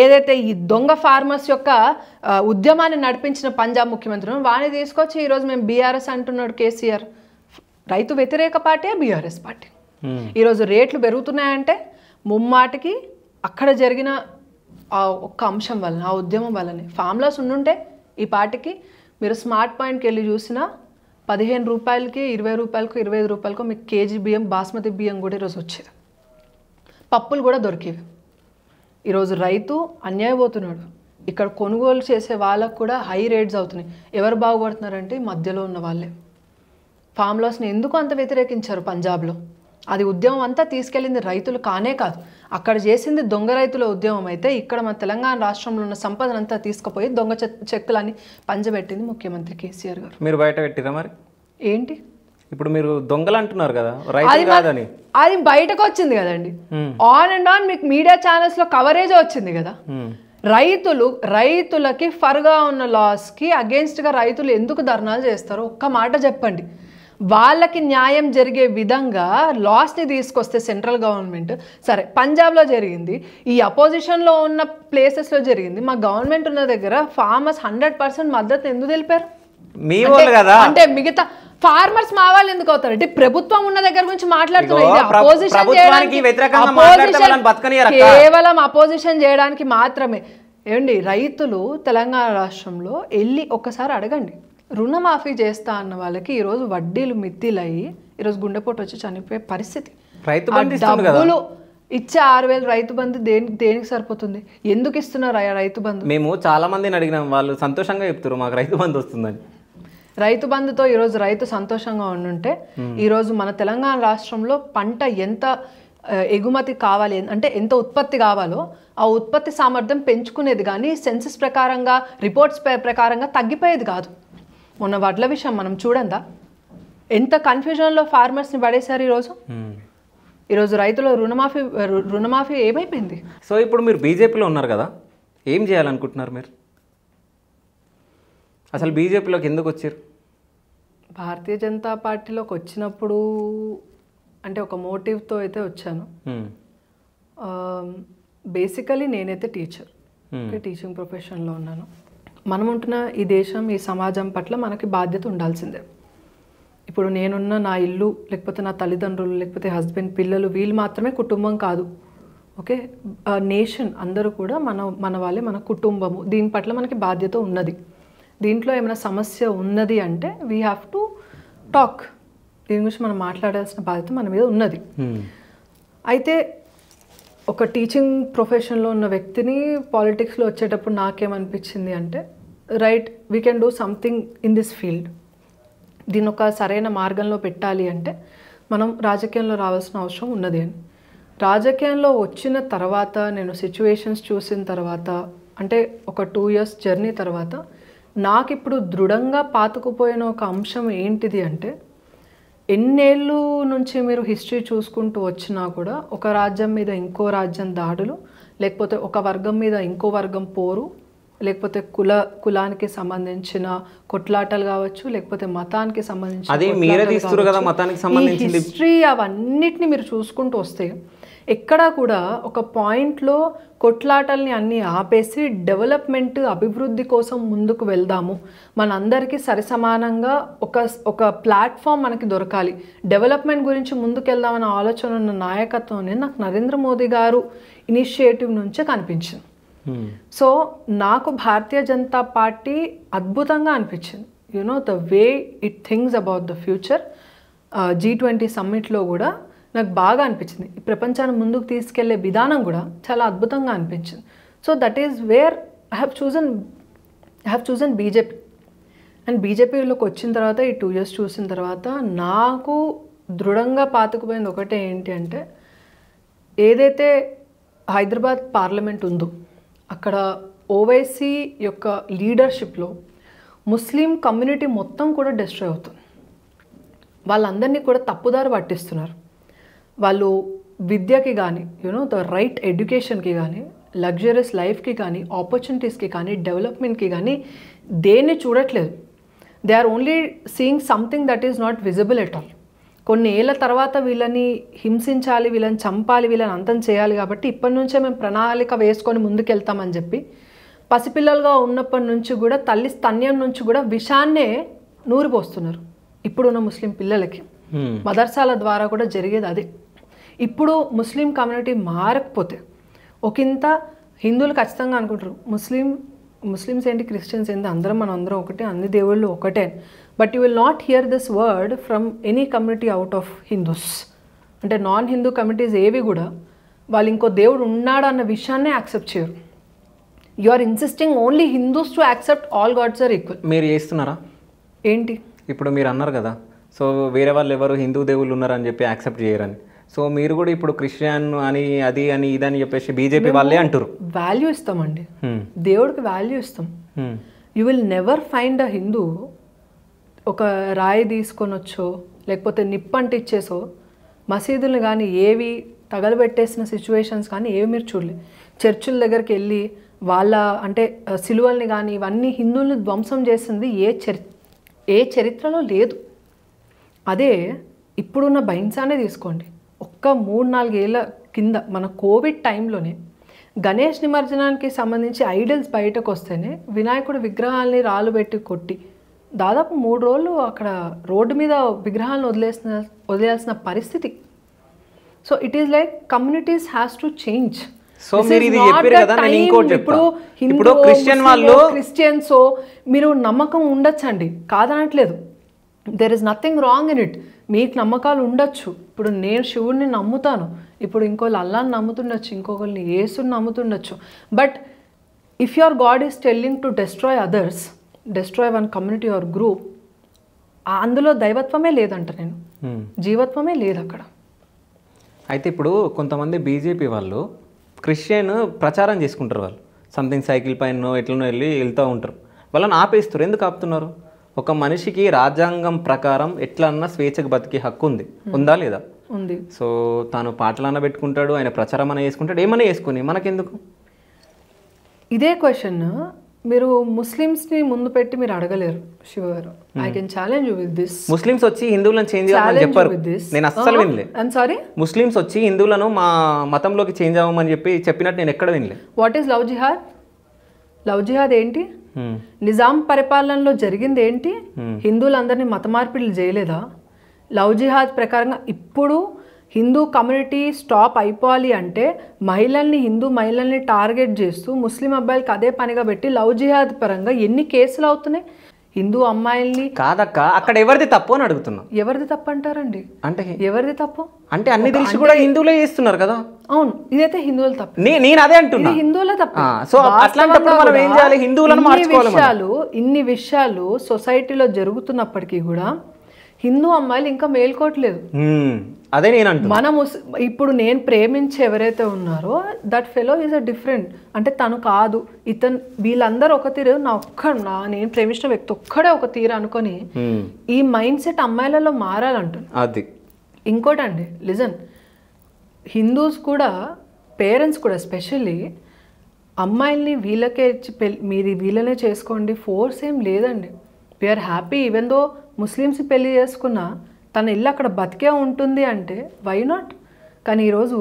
ఏదైతే ఈ దొంగ ఫార్మర్స్ యొక్క ఉద్యమాన్ని నడిపించిన పంజాబ్ ముఖ్యమంత్రి వాడిని తీసుకొచ్చి ఈరోజు మేము బీఆర్ఎస్ అంటున్నాడు కేసీఆర్ రైతు వ్యతిరేక పార్టీ బీఆర్ఎస్ పార్టీ ఈరోజు రేట్లు పెరుగుతున్నాయంటే ముమ్మాటికి అక్కడ జరిగిన ఆ ఒక్క అంశం వలన ఆ ఉద్యమం వల్లనే ఫామ్లాస్ ఉండుంటే ఈ పార్టీకి మీరు స్మార్ట్ పాయింట్కి వెళ్ళి చూసినా పదిహేను రూపాయలకి ఇరవై రూపాయలకు ఇరవై ఐదు రూపాయలకు మీకు కేజీ బియ్యం బాస్మతి బియ్యం కూడా ఈరోజు వచ్చేది పప్పులు కూడా దొరికేవి ఈరోజు రైతు అన్యాయపోతున్నాడు ఇక్కడ కొనుగోలు చేసే వాళ్ళకు కూడా హై రేట్స్ అవుతున్నాయి ఎవరు బాగుపడుతున్నారంటే మధ్యలో ఉన్న వాళ్ళే ఫామ్ లాస్ని ఎందుకు అంత వ్యతిరేకించారు పంజాబ్లో అది ఉద్యమం అంతా తీసుకెళ్ళింది రైతులు కానే కాదు అక్కడ చేసింది దొంగ రైతుల ఉద్యమం అయితే ఇక్కడ మన తెలంగాణ రాష్ట్రంలో ఉన్న సంపదనంతా తీసుకుపోయి దొంగ చెక్కులని పంచబెట్టింది ముఖ్యమంత్రి కేసీఆర్ గారు మీరు బయట పెట్టిరా మరి ఏంటి ఇప్పుడు మీరు దొంగలు అంటున్నారు కదా అది బయటకు వచ్చింది కదండి ఆన్ అండ్ ఆన్ మీకు మీడియా ఛానల్స్ లో కవరేజ్ వచ్చింది కదా రైతులు రైతులకి ఫర్గా ఉన్న లాస్కి గా రైతులు ఎందుకు ధర్నాలు చేస్తారో ఒక్క మాట చెప్పండి వాళ్ళకి న్యాయం జరిగే విధంగా లాస్ని తీసుకొస్తే సెంట్రల్ గవర్నమెంట్ సరే పంజాబ్లో జరిగింది ఈ అపోజిషన్లో ఉన్న ప్లేసెస్లో జరిగింది మా గవర్నమెంట్ ఉన్న దగ్గర ఫార్మర్స్ హండ్రెడ్ పర్సెంట్ మద్దతు ఎందుకు తెలిపారు మీ వాళ్ళు కదా అంటే మిగతా ఫార్మర్స్ మా వాళ్ళు ఎందుకు అవుతారు అంటే ప్రభుత్వం ఉన్న దగ్గర గురించి మాట్లాడుతున్నాం కేవలం అపోజిషన్ చేయడానికి మాత్రమే ఏమండి రైతులు తెలంగాణ రాష్ట్రంలో వెళ్ళి ఒక్కసారి అడగండి రుణమాఫీ చేస్తా అన్న వాళ్ళకి ఈరోజు వడ్డీలు మిత్తిలయ్యి ఈరోజు గుండెపోటు వచ్చి చనిపోయే పరిస్థితి డబ్బులు ఇచ్చే ఆరు వేలు రైతు బంధు దేనికి దేనికి సరిపోతుంది ఎందుకు ఇస్తున్నారు రైతు బంధు మేము చాలా మందిని అడిగినాం వాళ్ళు సంతోషంగా చెప్తారు మాకు రైతు బంధు వస్తుందని రైతు బంధుతో ఈరోజు రైతు సంతోషంగా ఉండుంటే ఈరోజు మన తెలంగాణ రాష్ట్రంలో పంట ఎంత ఎగుమతి కావాలి అంటే ఎంత ఉత్పత్తి కావాలో ఆ ఉత్పత్తి సామర్థ్యం పెంచుకునేది కానీ సెన్సెస్ ప్రకారంగా రిపోర్ట్స్ ప్రకారంగా తగ్గిపోయేది కాదు మొన్న వడ్ల విషయం మనం చూడందా ఎంత కన్ఫ్యూజన్లో ఫార్మర్స్ని పడేశారు ఈరోజు ఈరోజు రైతుల రుణమాఫీ రుణమాఫీ ఏమైపోయింది సో ఇప్పుడు మీరు బీజేపీలో ఉన్నారు కదా ఏం చేయాలనుకుంటున్నారు మీరు అసలు బీజేపీలోకి ఎందుకు వచ్చారు భారతీయ జనతా పార్టీలోకి వచ్చినప్పుడు అంటే ఒక మోటివ్తో అయితే వచ్చాను బేసికలీ నేనైతే టీచర్ టీచింగ్ ప్రొఫెషన్లో ఉన్నాను మనం ఉంటున్న ఈ దేశం ఈ సమాజం పట్ల మనకి బాధ్యత ఉండాల్సిందే ఇప్పుడు నేనున్న నా ఇల్లు లేకపోతే నా తల్లిదండ్రులు లేకపోతే హస్బెండ్ పిల్లలు వీళ్ళు మాత్రమే కుటుంబం కాదు ఓకే నేషన్ అందరూ కూడా మన మన వాళ్ళే మన కుటుంబము దీని పట్ల మనకి బాధ్యత ఉన్నది దీంట్లో ఏమైనా సమస్య ఉన్నది అంటే వీ హ్యావ్ టు టాక్ దీని గురించి మనం మాట్లాడాల్సిన బాధ్యత మన మీద ఉన్నది అయితే ఒక టీచింగ్ ప్రొఫెషన్లో ఉన్న వ్యక్తిని పాలిటిక్స్లో వచ్చేటప్పుడు నాకేమనిపించింది అంటే right we can do something in this field దీని ఒక సరైన మార్గంలో పెట్టాలి అంటే మనం రాజకీయంలో రావాల్సిన అవసరం ఉన్నది అని రాజకీయంలో వచ్చిన తర్వాత నేను సిచ్యువేషన్స్ చూసిన తర్వాత అంటే ఒక టూ ఇయర్స్ జర్నీ తర్వాత నాకు ఇప్పుడు దృఢంగా పాతుకుపోయిన ఒక అంశం ఏంటిది అంటే ఎన్నేళ్ళు నుంచి మీరు హిస్టరీ చూసుకుంటూ వచ్చినా కూడా ఒక రాజ్యం మీద ఇంకో రాజ్యం దాడులు లేకపోతే ఒక వర్గం మీద ఇంకో వర్గం పోరు లేకపోతే కుల కులానికి సంబంధించిన కొట్లాటలు కావచ్చు లేకపోతే మతానికి సంబంధించిన మతానికి హిస్టరీ అవన్నిటిని మీరు చూసుకుంటూ వస్తే ఎక్కడా కూడా ఒక పాయింట్లో కొట్లాటల్ని అన్నీ ఆపేసి డెవలప్మెంట్ అభివృద్ధి కోసం ముందుకు వెళ్దాము మనందరికీ సరిసమానంగా ఒక ఒక ప్లాట్ఫామ్ మనకి దొరకాలి డెవలప్మెంట్ గురించి ముందుకెళ్దామన్న ఆలోచన ఉన్న నాయకత్వం నాకు నరేంద్ర మోదీ గారు ఇనిషియేటివ్ నుంచే కనిపించింది hmm. సో నాకు భారతీయ జనతా పార్టీ అద్భుతంగా అనిపించింది you know the way it things about the future G twenty సమ్మిట్లో కూడా నాకు బాగా అనిపించింది ఈ ప్రపంచాన్ని ముందుకు తీసుకెళ్లే విధానం కూడా చాలా అద్భుతంగా అనిపించింది so that is where I have chosen I have chosen BJP and బీజేపీలోకి వచ్చిన తర్వాత ఈ టూ ఇయర్స్ చూసిన తర్వాత నాకు దృఢంగా పాతుకుపోయింది ఒకటే ఏంటి అంటే ఏదైతే హైదరాబాద్ పార్లమెంట్ ఉందో అక్కడ ఓవైసీ యొక్క లీడర్షిప్లో ముస్లిం కమ్యూనిటీ మొత్తం కూడా డిస్ట్రాయ్ అవుతుంది వాళ్ళందరినీ కూడా తప్పుదారి పట్టిస్తున్నారు వాళ్ళు విద్యకి కానీ యూనో ద రైట్ ఎడ్యుకేషన్కి కానీ లగ్జరియస్ లైఫ్కి కానీ ఆపర్చునిటీస్కి కానీ డెవలప్మెంట్కి కానీ దేన్ని చూడట్లేదు they are only seeing something that is not visible at all కొన్ని ఏళ్ళ తర్వాత వీళ్ళని హింసించాలి వీళ్ళని చంపాలి వీళ్ళని అంతం చేయాలి కాబట్టి ఇప్పటి నుంచే మేము ప్రణాళిక వేసుకొని ముందుకెళ్తామని చెప్పి పసిపిల్లలుగా ఉన్నప్పటి నుంచి కూడా తల్లి స్తన్యం నుంచి కూడా విషాన్నే నూరిపోస్తున్నారు ఇప్పుడున్న ముస్లిం పిల్లలకి hmm. మదర్సాల ద్వారా కూడా జరిగేది అదే ఇప్పుడు ముస్లిం కమ్యూనిటీ మారకపోతే ఒకంత హిందువులు ఖచ్చితంగా అనుకుంటారు ముస్లిం ముస్లిమ్స్ ఏంటి క్రిస్టియన్స్ ఏంటి అందరం మన అందరం ఒకటే అన్ని దేవుళ్ళు ఒకటే but you will not hear this word from any community out of Hindus అంటే నాన్ హిందూ కమ్యూనిటీస్ ఏవి కూడా వాళ్ళు ఇంకో దేవుడు ఉన్నాడు అన్న విషయాన్నే యాక్సెప్ట్ చేయరు you are insisting only Hindus to accept all gods are equal మీరు చేస్తున్నారా ఏంటి ఇప్పుడు మీరు అన్నారు కదా సో వేరే వాళ్ళు ఎవరు హిందూ దేవుళ్ళు ఉన్నారని చెప్పి యాక్సెప్ట్ చేయరని సో మీరు కూడా ఇప్పుడు క్రిస్టియన్ అని అది అని ఇదని చెప్పేసి బీజేపీ వాళ్ళే అంటారు వాల్యూ ఇస్తామండి దేవుడికి వాల్యూ ఇస్తాం you will never find a Hindu ఒక రాయి తీసుకొని వచ్చో లేకపోతే నిప్పంటి ఇచ్చేసో మసీదులు కానీ ఏవి తగలబెట్టేసిన సిచ్యువేషన్స్ కానీ ఏవి మీరు చూడలేదు చర్చిల దగ్గరికి వెళ్ళి వాళ్ళ అంటే సిలువల్ని కానీ ఇవన్నీ హిందువుల్ని ధ్వంసం చేసింది ఏ చరి ఏ చరిత్రలో లేదు అదే ఇప్పుడున్న భయంసానే తీసుకోండి ఒక్క మూడు నాలుగేళ్ళ కింద మన కోవిడ్ టైంలోనే గణేష్ నిమజ్జనానికి సంబంధించి ఐడల్స్ బయటకు వస్తేనే వినాయకుడు విగ్రహాలని రాళ్ళు పెట్టి కొట్టి దాదాపు మూడు రోజులు అక్కడ రోడ్డు మీద విగ్రహాలను వదిలేసిన వదిలేసిన పరిస్థితి so it is like communities has to change so మీరు ఇది చెప్పారు కదా నేను ఇంకోటి ఇప్పుడు ఇప్పుడు క్రిస్టియన్ వాళ్ళు క్రిస్టియన్స్ మీరు నమ్మకం ఉండొచ్చండి కాదనట్లేదు there is nothing wrong in it మీకు నమ్మకాలు ఉండొచ్చు ఇప్పుడు నేను శివుడిని నమ్ముతాను ఇప్పుడు ఇంకోళ్ళు అల్లాని నమ్ముతుండొచ్చు ఇంకొకరిని ఏసుని నమ్ముతుండొచ్చు but if your god is telling to destroy others destroy one community or group అందులో దైవత్వమే లేదంట నేను hmm. జీవత్వమే లేదు అక్కడ అయితే ఇప్పుడు కొంతమంది బీజేపీ వాళ్ళు క్రిస్టియన్ ప్రచారం చేసుకుంటారు వాళ్ళు సంథింగ్ సైకిల్ పైన ఎట్లనో వెళ్ళి వెళ్తూ ఉంటారు వాళ్ళని ఆపేస్తారు ఎందుకు ఆపుతున్నారు ఒక మనిషికి రాజ్యాంగం ప్రకారం ఎట్లన్నా స్వేచ్ఛకు బతికి హక్కు ఉంది ఉందా లేదా ఉంది సో తాను పాటలన్న పెట్టుకుంటాడు ఆయన ప్రచారం అన్న చేసుకుంటాడు ఏమైనా చేసుకుని మనకెందుకు ఇదే క్వశ్చన్ మీరు ముస్లిమ్స్ని ముందు పెట్టి మీరు అడగలేరు శివ గారు I can challenge with this Muslims వచ్చి హిందువులను చేంజ్ అవ్వమని చెప్పారు నేను అస్సలు oh, వినలే ఐమ్ సారీ ముస్లిమ్స్ వచ్చి హిందువులను మా మతంలోకి చేంజ్ అవ్వమని చెప్పి చెప్పినట్టు నేను ఎక్కడ వినలే what is love jihad love jihad ఏంటి నిజాం పరిపాలనలో జరిగింది ఏంటి హిందువులందరినీ మత మార్పిడులు చేయలేదా లవ్ జిహాద్ ప్రకారంగా ఇప్పుడు హిందూ కమ్యూనిటీ స్టాప్ అయిపోవాలి అంటే మహిళల్ని హిందూ మహిళల్ని టార్గెట్ చేస్తూ ముస్లిం అబ్బాయిలకు అదే పనిగా పెట్టి లవ్ జిహాద్ పరంగా ఎన్ని కేసులు అవుతున్నాయి హిందూ అమ్మాయిల్ని కాదక్క అక్కడ ఎవరిది తప్పు అని అడుగుతున్నా ఎవరిది తప్పు అంటారండి అంటే ఎవరిది తప్పు అంటే అన్ని తెలిసి కూడా హిందువులే చేస్తున్నారు కదా అవును ఇదైతే హిందువుల తప్పు నేను అదే అంటున్నా హిందువుల తప్పు సో అట్లాంటప్పుడు మనం ఏం చేయాలి హిందువులను మార్చుకోవాలి విషయాలు ఇన్ని విషయాలు సొసైటీలో జరుగుతున్నప్పటికీ కూడా హిందూ అమ్మాయిలు ఇంకా మేల్కోవట్లేదు అదే నేను మనం ఇప్పుడు నేను ప్రేమించి ఎవరైతే ఉన్నారో that fellow is a different అంటే తను కాదు ఇతను వీళ్ళందరూ ఒక తీరు నా ఒక్క నా నేను ప్రేమించిన వ్యక్తి ఒక్కడే ఒక తీరు అనుకొని ఈ మైండ్ సెట్ అమ్మాయిలలో మారాలంటుంది అది ఇంకోటండి లిజన్ హిందూస్ కూడా పేరెంట్స్ కూడా ఎస్పెషల్లీ అమ్మాయిల్ని వీళ్ళకే ఇచ్చి పెళ్ళి మీరు వీళ్ళనే చేసుకోండి ఫోర్స్ ఏం లేదండి we are happy even though Muslims పెళ్ళి చేసుకున్నా తన ఇల్లు అక్కడ బతికే ఉంటుంది అంటే వై నాట్ కానీ ఈరోజు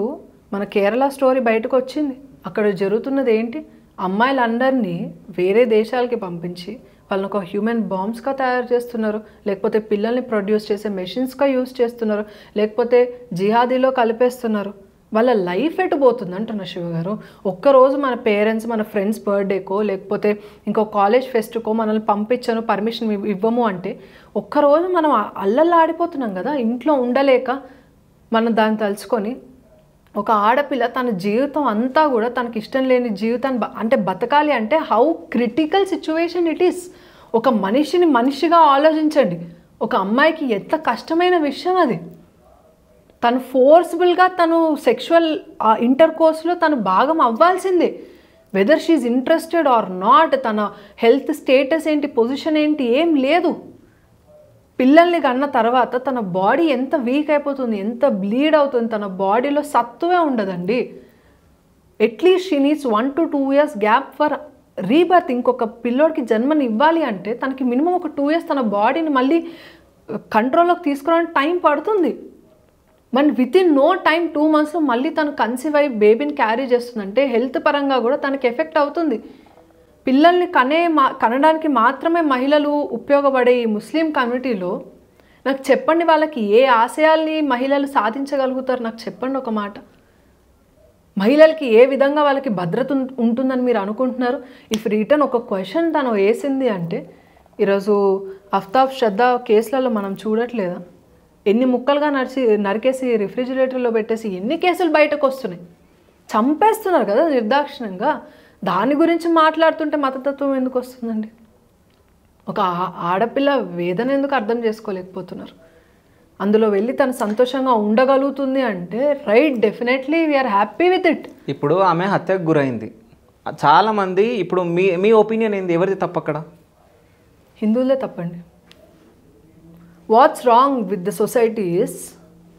మన కేరళ స్టోరీ బయటకు వచ్చింది అక్కడ జరుగుతున్నది ఏంటి అమ్మాయిలందరినీ వేరే దేశాలకి పంపించి వాళ్ళని ఒక హ్యూమన్ బాంబ్స్గా తయారు చేస్తున్నారు లేకపోతే పిల్లల్ని ప్రొడ్యూస్ చేసే మెషిన్స్గా యూజ్ చేస్తున్నారు లేకపోతే జిహాదీలో కలిపేస్తున్నారు వాళ్ళ లైఫ్ ఎటు పోతుంది అంటున్న శివగారు ఒక్కరోజు మన పేరెంట్స్ మన ఫ్రెండ్స్ బర్త్డేకో లేకపోతే ఇంకో కాలేజ్ ఫెస్ట్కో మనల్ని పంపించను పర్మిషన్ ఇవ్వము అంటే ఒక్కరోజు మనం ఆడిపోతున్నాం కదా ఇంట్లో ఉండలేక మనం దాన్ని తలుచుకొని ఒక ఆడపిల్ల తన జీవితం అంతా కూడా తనకి ఇష్టం లేని జీవితాన్ని అంటే బతకాలి అంటే how critical situation it is ఒక మనిషిని మనిషిగా ఆలోచించండి ఒక అమ్మాయికి ఎంత కష్టమైన విషయం అది తను ఫోర్స్ఫుల్గా తను సెక్షువల్ ఇంటర్ కోర్స్లో తను భాగం అవ్వాల్సిందే whether she's interested or not తన హెల్త్ స్టేటస్ ఏంటి పొజిషన్ ఏంటి ఏం లేదు పిల్లల్ని కన్న తర్వాత తన బాడీ ఎంత వీక్ అయిపోతుంది ఎంత బ్లీడ్ అవుతుంది తన బాడీలో సత్తువే ఉండదండి at least she needs one to two years gap for rebirth ఇంకొక పిల్లోడికి జన్మని ఇవ్వాలి అంటే తనకి మినిమం ఒక టూ ఇయర్స్ తన బాడీని మళ్ళీ కంట్రోల్లోకి తీసుకురావడానికి టైం పడుతుంది మన within no time two మంత్స్లో మళ్ళీ తను కన్సీవ్ అయ్యి బేబీని క్యారీ చేస్తుందంటే హెల్త్ పరంగా కూడా తనకి ఎఫెక్ట్ అవుతుంది పిల్లల్ని కనే మా కనడానికి మాత్రమే మహిళలు ఉపయోగపడే ఈ ముస్లిం కమ్యూనిటీలో నాకు చెప్పండి వాళ్ళకి ఏ ఆశయాల్ని మహిళలు సాధించగలుగుతారు నాకు చెప్పండి ఒక మాట మహిళలకి ఏ విధంగా వాళ్ళకి భద్రత ఉంటుందని మీరు అనుకుంటున్నారు ఇఫ్ రిటర్న్ ఒక క్వశ్చన్ తను వేసింది అంటే ఈరోజు అఫ్తాబ్ శ్రద్ధ కేసులలో మనం చూడట్లేదా ఎన్ని ముక్కలుగా నరిచి నరికేసి రిఫ్రిజిరేటర్లో పెట్టేసి ఎన్ని కేసులు బయటకు వస్తున్నాయి చంపేస్తున్నారు కదా నిర్దాక్షిణంగా దాని గురించి మాట్లాడుతుంటే మతతత్వం ఎందుకు వస్తుందండి ఒక ఆడపిల్ల వేదన ఎందుకు అర్థం చేసుకోలేకపోతున్నారు అందులో వెళ్ళి తను సంతోషంగా ఉండగలుగుతుంది అంటే right definitely we are happy with it ఇప్పుడు ఆమె హత్యకు గురైంది చాలామంది ఇప్పుడు మీ మీ ఒపీనియన్ ఏంది ఎవరిది తప్పక్కడ హిందువులే తప్పండి what's wrong with the society is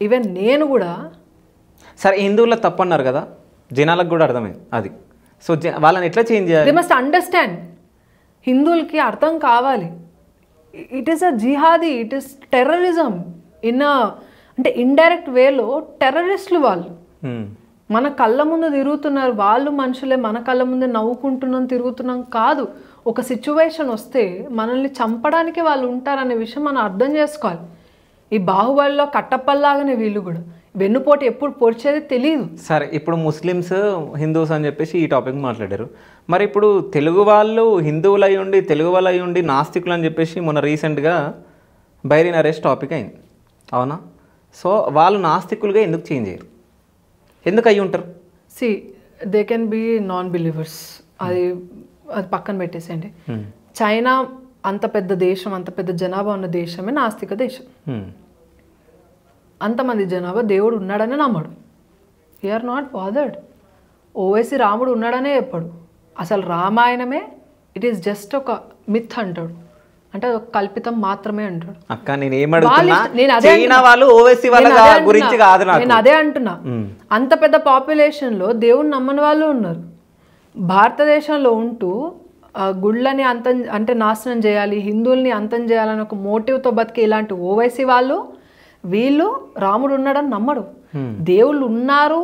even నేను కూడా సరే హిందువుల అన్నారు కదా జనాలకు కూడా అర్థమైంది అది సో వాళ్ళని ఎట్లా చేంజ్ చేయాలి దే మస్ట్ అండర్స్టాండ్ హిందువులకి అర్థం కావాలి it is a jihadi it is terrorism in అంటే ఇండైరెక్ట్ వేలో టెర్రరిస్టులు వాళ్ళు మన కళ్ళ ముందు తిరుగుతున్నారు వాళ్ళు మనుషులే మన కళ్ళ ముందు నవ్వుకుంటున్నాం తిరుగుతున్నాం కాదు ఒక సిచ్యువేషన్ వస్తే మనల్ని చంపడానికి వాళ్ళు ఉంటారనే విషయం మనం అర్థం చేసుకోవాలి ఈ బాహుబలిలో కట్టప్పల్లాగానే వీళ్ళు కూడా వెన్నుపోటు ఎప్పుడు పొడిచేది తెలియదు సరే ఇప్పుడు ముస్లిమ్స్ హిందూస్ అని చెప్పేసి ఈ టాపిక్ మాట్లాడారు మరి ఇప్పుడు తెలుగు వాళ్ళు హిందువులు అయి ఉండి తెలుగు వాళ్ళు అయి ఉండి నాస్తికులు అని చెప్పేసి మొన్న రీసెంట్గా బైరీ నరేష్ టాపిక్ అయింది అవునా సో వాళ్ళు నాస్తికులుగా ఎందుకు చేంజ్ అయ్యారు ఎందుకు అయ్యి ఉంటారు see they can be non believers అది అది పక్కన పెట్టేసేయండి చైనా అంత పెద్ద దేశం అంత పెద్ద జనాభా ఉన్న దేశమే నాస్తిక దేశం అంతమంది జనాభా దేవుడు ఉన్నాడనే నమ్మడు ఆర్ నాట్ బాదర్డ్ ఓవైసీ రాముడు ఉన్నాడనే చెప్పాడు అసలు రామాయణమే ఇట్ ఈస్ జస్ట్ ఒక మిత్ అంటాడు అంటే ఒక కల్పితం మాత్రమే అంటాడు అక్క నేను అదే వాళ్ళు గురించి కాదు నేను అదే అంటున్నా అంత పెద్ద పాపులేషన్ లో దేవుడు నమ్మని వాళ్ళు ఉన్నారు భారతదేశంలో ఉంటూ గుళ్ళని అంతం అంటే నాశనం చేయాలి హిందువుల్ని అంతం చేయాలని ఒక మోటివ్తో బతికే ఇలాంటి ఓవైసీ వాళ్ళు వీళ్ళు రాముడు ఉన్నాడని నమ్మడు దేవుళ్ళు ఉన్నారు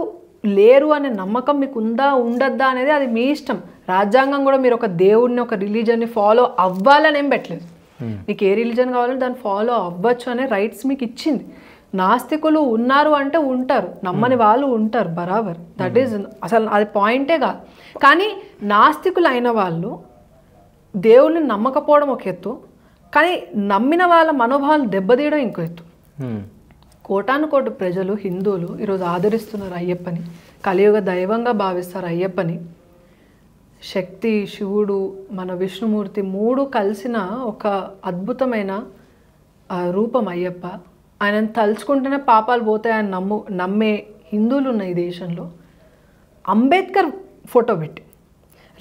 లేరు అనే నమ్మకం మీకు ఉందా ఉండద్దా అనేది అది మీ ఇష్టం రాజ్యాంగం కూడా మీరు ఒక దేవుడిని ఒక రిలీజన్ని ఫాలో అవ్వాలని ఏం పెట్టలేదు మీకు ఏ రిలీజన్ కావాలో దాన్ని ఫాలో అవ్వచ్చు అనే రైట్స్ మీకు ఇచ్చింది నాస్తికులు ఉన్నారు అంటే ఉంటారు నమ్మని hmm. వాళ్ళు ఉంటారు బరాబర్ దట్ ఈజ్ hmm. అసలు అది పాయింటే కాదు కానీ నాస్తికులు అయిన వాళ్ళు దేవుణ్ణి నమ్మకపోవడం ఒక ఎత్తు కానీ నమ్మిన వాళ్ళ మనోభావాలు దెబ్బతీయడం ఇంకో ఎత్తు hmm. కోటానుకోటి ప్రజలు హిందువులు ఈరోజు ఆదరిస్తున్నారు అయ్యప్పని కలియుగ దైవంగా భావిస్తారు అయ్యప్పని శక్తి శివుడు మన విష్ణుమూర్తి మూడు కలిసిన ఒక అద్భుతమైన రూపం అయ్యప్ప ఆయనను తలుచుకుంటేనే పాపాలు పోతాయని నమ్ము నమ్మే హిందువులు ఉన్నాయి ఈ దేశంలో అంబేద్కర్ ఫోటో పెట్టి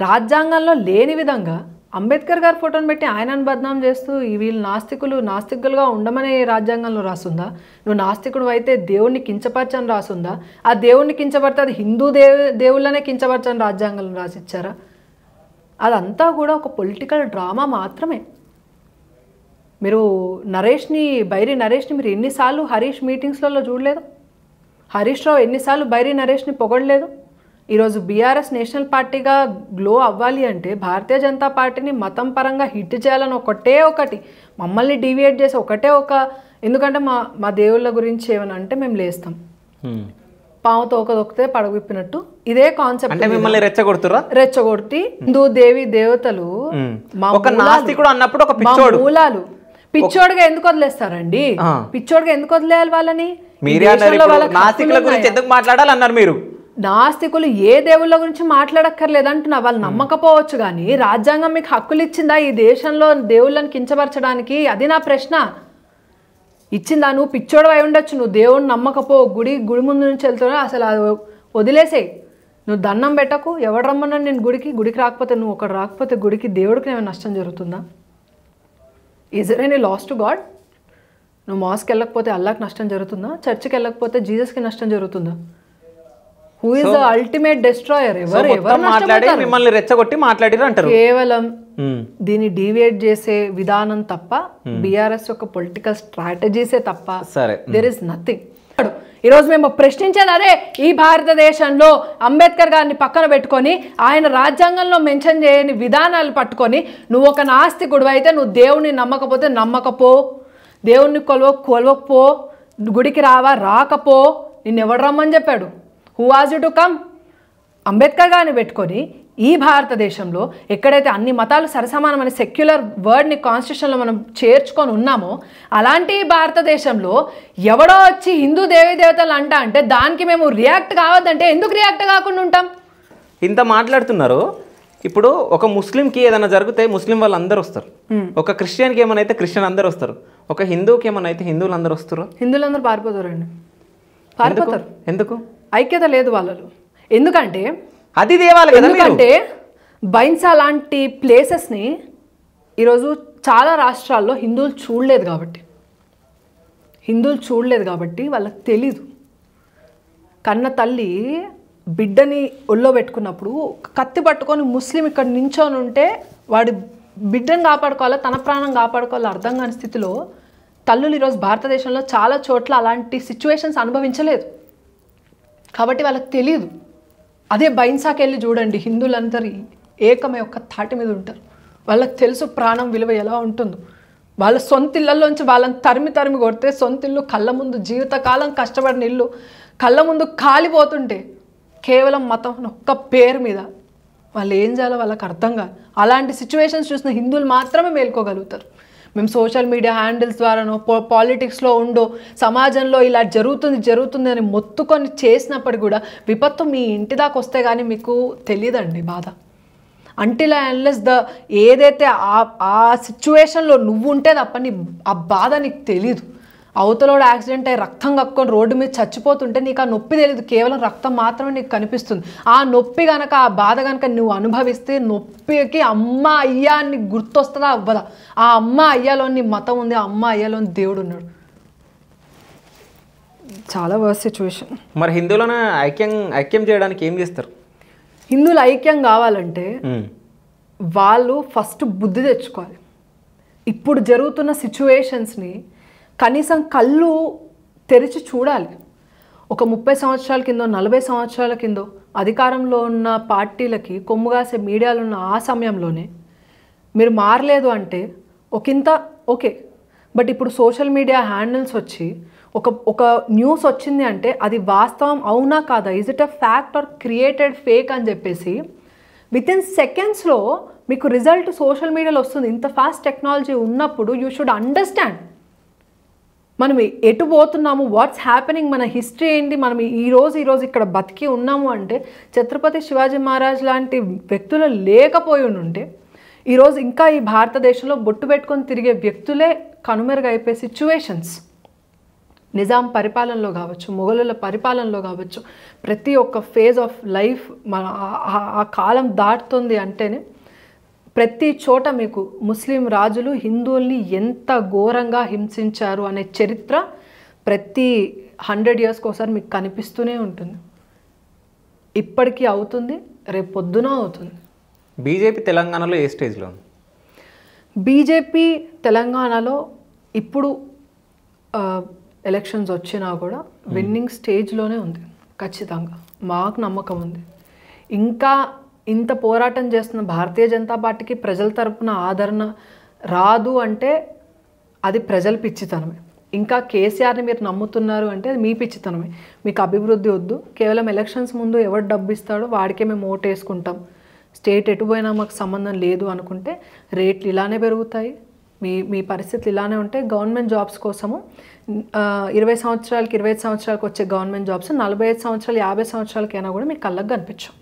రాజ్యాంగంలో లేని విధంగా అంబేద్కర్ గారి ఫోటోని పెట్టి ఆయనను బద్నాం చేస్తూ వీళ్ళు నాస్తికులు నాస్తికులుగా ఉండమనే రాజ్యాంగంలో రాసుందా నువ్వు నాస్తికుడు అయితే దేవుణ్ణి కించపరచని రాసుందా ఆ దేవుణ్ణి కించపడితే అది హిందూ దేవ దేవుళ్ళనే కించపరచని రాజ్యాంగంలో రాసిచ్చారా అదంతా కూడా ఒక పొలిటికల్ డ్రామా మాత్రమే మీరు నరేష్ని బైరి నరేష్ని మీరు ఎన్నిసార్లు హరీష్ మీటింగ్స్లలో చూడలేదు హరీష్ రావు ఎన్నిసార్లు బైరి నరేష్ని పొగడలేదు ఈరోజు బీఆర్ఎస్ నేషనల్ పార్టీగా గ్లో అవ్వాలి అంటే భారతీయ జనతా పార్టీని మతం పరంగా హిట్ చేయాలని ఒకటే ఒకటి మమ్మల్ని డీవియేట్ చేసి ఒకటే ఒక ఎందుకంటే మా మా దేవుళ్ళ గురించి ఏమని అంటే మేము లేస్తాం పాముతో ఒక పడగొప్పినట్టు ఇదే కాన్సెప్ట్ మిమ్మల్ని రెచ్చగొడుతురా రెచ్చగొట్టి హిందూ దేవి దేవతలు మా మూలాలు పిచ్చోడుగా ఎందుకు వదిలేస్తారండి పిచ్చోడుగా ఎందుకు వదిలేయాలి వాళ్ళని నాస్తికుల గురించి ఎందుకు మాట్లాడాలన్నారు మీరు నాస్తికులు ఏ దేవుళ్ళ గురించి మాట్లాడక్కర్లేదు అంటున్నా వాళ్ళు నమ్మకపోవచ్చు కానీ రాజ్యాంగం మీకు హక్కులు ఇచ్చిందా ఈ దేశంలో దేవుళ్ళని కించపరచడానికి అది నా ప్రశ్న ఇచ్చిందా నువ్వు పిచ్చోడు అయి ఉండొచ్చు నువ్వు దేవుడిని నమ్మకపో గుడి గుడి ముందు నుంచి వెళ్తున్నా అసలు అది వదిలేసే నువ్వు దండం పెట్టకు ఎవడు రమ్మన్నా నేను గుడికి గుడికి రాకపోతే నువ్వు ఒకడు రాకపోతే గుడికి దేవుడికి నేను నష్టం జరుగుతుందా is there any loss to god నువ్వు మాస్కి వెళ్ళకపోతే అల్లాకి నష్టం జరుగుతుందా చర్చికి వెళ్ళకపోతే జీసస్కి నష్టం జరుగుతుందా who is the ultimate destroyer ఎవరు మాట్లాడి మిమ్మల్ని రెచ్చగొట్టి అంటారు కేవలం hmm. దీన్ని డీవియేట్ చేసే విధానం తప్ప బీఆర్ఎస్ hmm. యొక్క పొలిటికల్ స్ట్రాటజీసే తప్ప సరే ఇస్ నథింగ్ చెప్పాడు ఈరోజు మేము ప్రశ్నించేది అరే ఈ భారతదేశంలో అంబేద్కర్ గారిని పక్కన పెట్టుకొని ఆయన రాజ్యాంగంలో మెన్షన్ చేయని విధానాలు పట్టుకొని నువ్వు ఒక నాస్తికుడు అయితే నువ్వు దేవుని నమ్మకపోతే నమ్మకపో దేవుణ్ణి కొలవ కొలవకపో గుడికి రావా రాకపో నిన్ను ఎవడు రమ్మని చెప్పాడు who was you to come Ambedkar గారిని పెట్టుకొని ఈ భారతదేశంలో ఎక్కడైతే అన్ని మతాలు సరసమానం అనే సెక్యులర్ వర్డ్ని కాన్స్టిట్యూషన్లో మనం చేర్చుకొని ఉన్నామో అలాంటి భారతదేశంలో ఎవడో వచ్చి హిందూ దేవీ దేవతలు అంట అంటే దానికి మేము రియాక్ట్ కావద్దంటే ఎందుకు రియాక్ట్ కాకుండా ఉంటాం ఇంత మాట్లాడుతున్నారు ఇప్పుడు ఒక ముస్లింకి ఏదైనా జరిగితే ముస్లిం వాళ్ళు అందరూ వస్తారు ఒక క్రిస్టియన్కి ఏమైనా అయితే క్రిస్టియన్ అందరూ వస్తారు ఒక హిందూకి ఏమైనా అయితే హిందువులు అందరూ వస్తారు హిందువులు అందరూ పారిపోతారండి పారిపోతారు ఎందుకు ఐక్యత లేదు వాళ్ళలో ఎందుకంటే అది దేవాలి కదా ఎందుకంటే బైన్సా లాంటి ప్లేసెస్ని ఈరోజు చాలా రాష్ట్రాల్లో హిందువులు చూడలేదు కాబట్టి హిందువులు చూడలేదు కాబట్టి వాళ్ళకి తెలీదు కన్న తల్లి బిడ్డని ఒళ్ళో పెట్టుకున్నప్పుడు కత్తి పట్టుకొని ముస్లిం ఇక్కడ నించొని ఉంటే వాడి బిడ్డను కాపాడుకోవాలో తన ప్రాణం కాపాడుకోవాలో అర్థం కాని స్థితిలో తల్లులు ఈరోజు భారతదేశంలో చాలా చోట్ల అలాంటి సిచ్యువేషన్స్ అనుభవించలేదు కాబట్టి వాళ్ళకి తెలియదు అదే బైన్సాకి వెళ్ళి చూడండి హిందువులందరూ ఏకమే ఒక్క తాటి మీద ఉంటారు వాళ్ళకి తెలుసు ప్రాణం విలువ ఎలా ఉంటుందో వాళ్ళ సొంత ఇళ్లలోంచి వాళ్ళని తరిమి తరిమి కొడితే సొంత ఇల్లు కళ్ళ ముందు జీవితకాలం కష్టపడిన ఇల్లు కళ్ళ ముందు కాలిపోతుంటే కేవలం మతం ఒక్క పేరు మీద వాళ్ళు ఏం చేయాలో వాళ్ళకి అర్థం కాదు అలాంటి సిచ్యువేషన్స్ చూసిన హిందువులు మాత్రమే మేల్కోగలుగుతారు మేము సోషల్ మీడియా హ్యాండిల్స్ ద్వారానో పాలిటిక్స్లో ఉండో సమాజంలో ఇలా జరుగుతుంది జరుగుతుంది అని మొత్తుకొని చేసినప్పుడు కూడా విపత్తు మీ ఇంటి దాకా వస్తే కానీ మీకు తెలియదండి బాధ అంటిల్ అన్లెస్ ద ఏదైతే ఆ సిచ్యువేషన్లో నువ్వు ఉంటే తప్ప నీ ఆ బాధ నీకు తెలీదు అవతలోడు యాక్సిడెంట్ అయ్యి రక్తం కక్కొని రోడ్డు మీద చచ్చిపోతుంటే నీకు ఆ నొప్పి తెలియదు కేవలం రక్తం మాత్రమే నీకు కనిపిస్తుంది ఆ నొప్పి గనక ఆ బాధ గనక నువ్వు అనుభవిస్తే నొప్పికి అమ్మ అయ్యా అని గుర్తొస్తుందా అవ్వదా ఆ అమ్మ అయ్యాలో నీ మతం ఉంది ఆ అమ్మ అయ్యాలోని దేవుడు ఉన్నాడు చాలా వర్స్ సిచ్యువేషన్ మరి హిందువులను ఐక్యం ఐక్యం చేయడానికి ఏం చేస్తారు హిందువులు ఐక్యం కావాలంటే వాళ్ళు ఫస్ట్ బుద్ధి తెచ్చుకోవాలి ఇప్పుడు జరుగుతున్న సిచ్యువేషన్స్ని కనీసం కళ్ళు తెరిచి చూడాలి ఒక ముప్పై సంవత్సరాల కిందో నలభై సంవత్సరాల కిందో అధికారంలో ఉన్న పార్టీలకి కొమ్ముగాసే మీడియాలు ఉన్న ఆ సమయంలోనే మీరు మారలేదు అంటే ఒకంత ఓకే బట్ ఇప్పుడు సోషల్ మీడియా హ్యాండిల్స్ వచ్చి ఒక ఒక న్యూస్ వచ్చింది అంటే అది వాస్తవం అవునా కాదా is it a fact or created fake అని చెప్పేసి విత్ ఇన్ సెకండ్స్లో మీకు రిజల్ట్ సోషల్ మీడియాలో వస్తుంది ఇంత ఫాస్ట్ టెక్నాలజీ ఉన్నప్పుడు యూ షుడ్ అండర్స్టాండ్ మనం ఎటు పోతున్నాము వాట్స్ హ్యాపెనింగ్ మన హిస్టరీ ఏంటి మనం ఈరోజు ఈరోజు ఇక్కడ బతికి ఉన్నాము అంటే ఛత్రపతి శివాజీ మహారాజ్ లాంటి వ్యక్తులు లేకపోయి ఉంటే ఈరోజు ఇంకా ఈ భారతదేశంలో బొట్టు పెట్టుకొని తిరిగే వ్యక్తులే కనుమెరుగైపోయే సిచ్యువేషన్స్ నిజాం పరిపాలనలో కావచ్చు మొఘలుల పరిపాలనలో కావచ్చు ప్రతి ఒక్క ఫేజ్ ఆఫ్ లైఫ్ మన ఆ కాలం దాటుతుంది అంటేనే ప్రతి చోట మీకు ముస్లిం రాజులు హిందువుల్ని ఎంత ఘోరంగా హింసించారు అనే చరిత్ర ప్రతి హండ్రెడ్ ఇయర్స్కి ఒకసారి మీకు కనిపిస్తూనే ఉంటుంది ఇప్పటికీ అవుతుంది రేపు పొద్దున అవుతుంది బీజేపీ తెలంగాణలో ఏ స్టేజ్లో బీజేపీ తెలంగాణలో ఇప్పుడు ఎలక్షన్స్ వచ్చినా కూడా విన్నింగ్ స్టేజ్లోనే ఉంది ఖచ్చితంగా మాకు నమ్మకం ఉంది ఇంకా ఇంత పోరాటం చేస్తున్న భారతీయ జనతా పార్టీకి ప్రజల తరపున ఆదరణ రాదు అంటే అది ప్రజల పిచ్చితనమే ఇంకా కేసీఆర్ని మీరు నమ్ముతున్నారు అంటే మీ పిచ్చితనమే మీకు అభివృద్ధి వద్దు కేవలం ఎలక్షన్స్ ముందు ఎవరు డబ్బు ఇస్తాడో వాడికే మేము ఓటు వేసుకుంటాం స్టేట్ ఎటు పోయినా మాకు సంబంధం లేదు అనుకుంటే రేట్లు ఇలానే పెరుగుతాయి మీ మీ పరిస్థితులు ఇలానే ఉంటాయి గవర్నమెంట్ జాబ్స్ కోసము ఇరవై సంవత్సరాలకి ఇరవై ఐదు సంవత్సరాలకు వచ్చే గవర్నమెంట్ జాబ్స్ నలభై ఐదు సంవత్సరాలు యాభై సంవత్సరాలకైనా కూడా మీకు కళ్ళకు కనిపించాం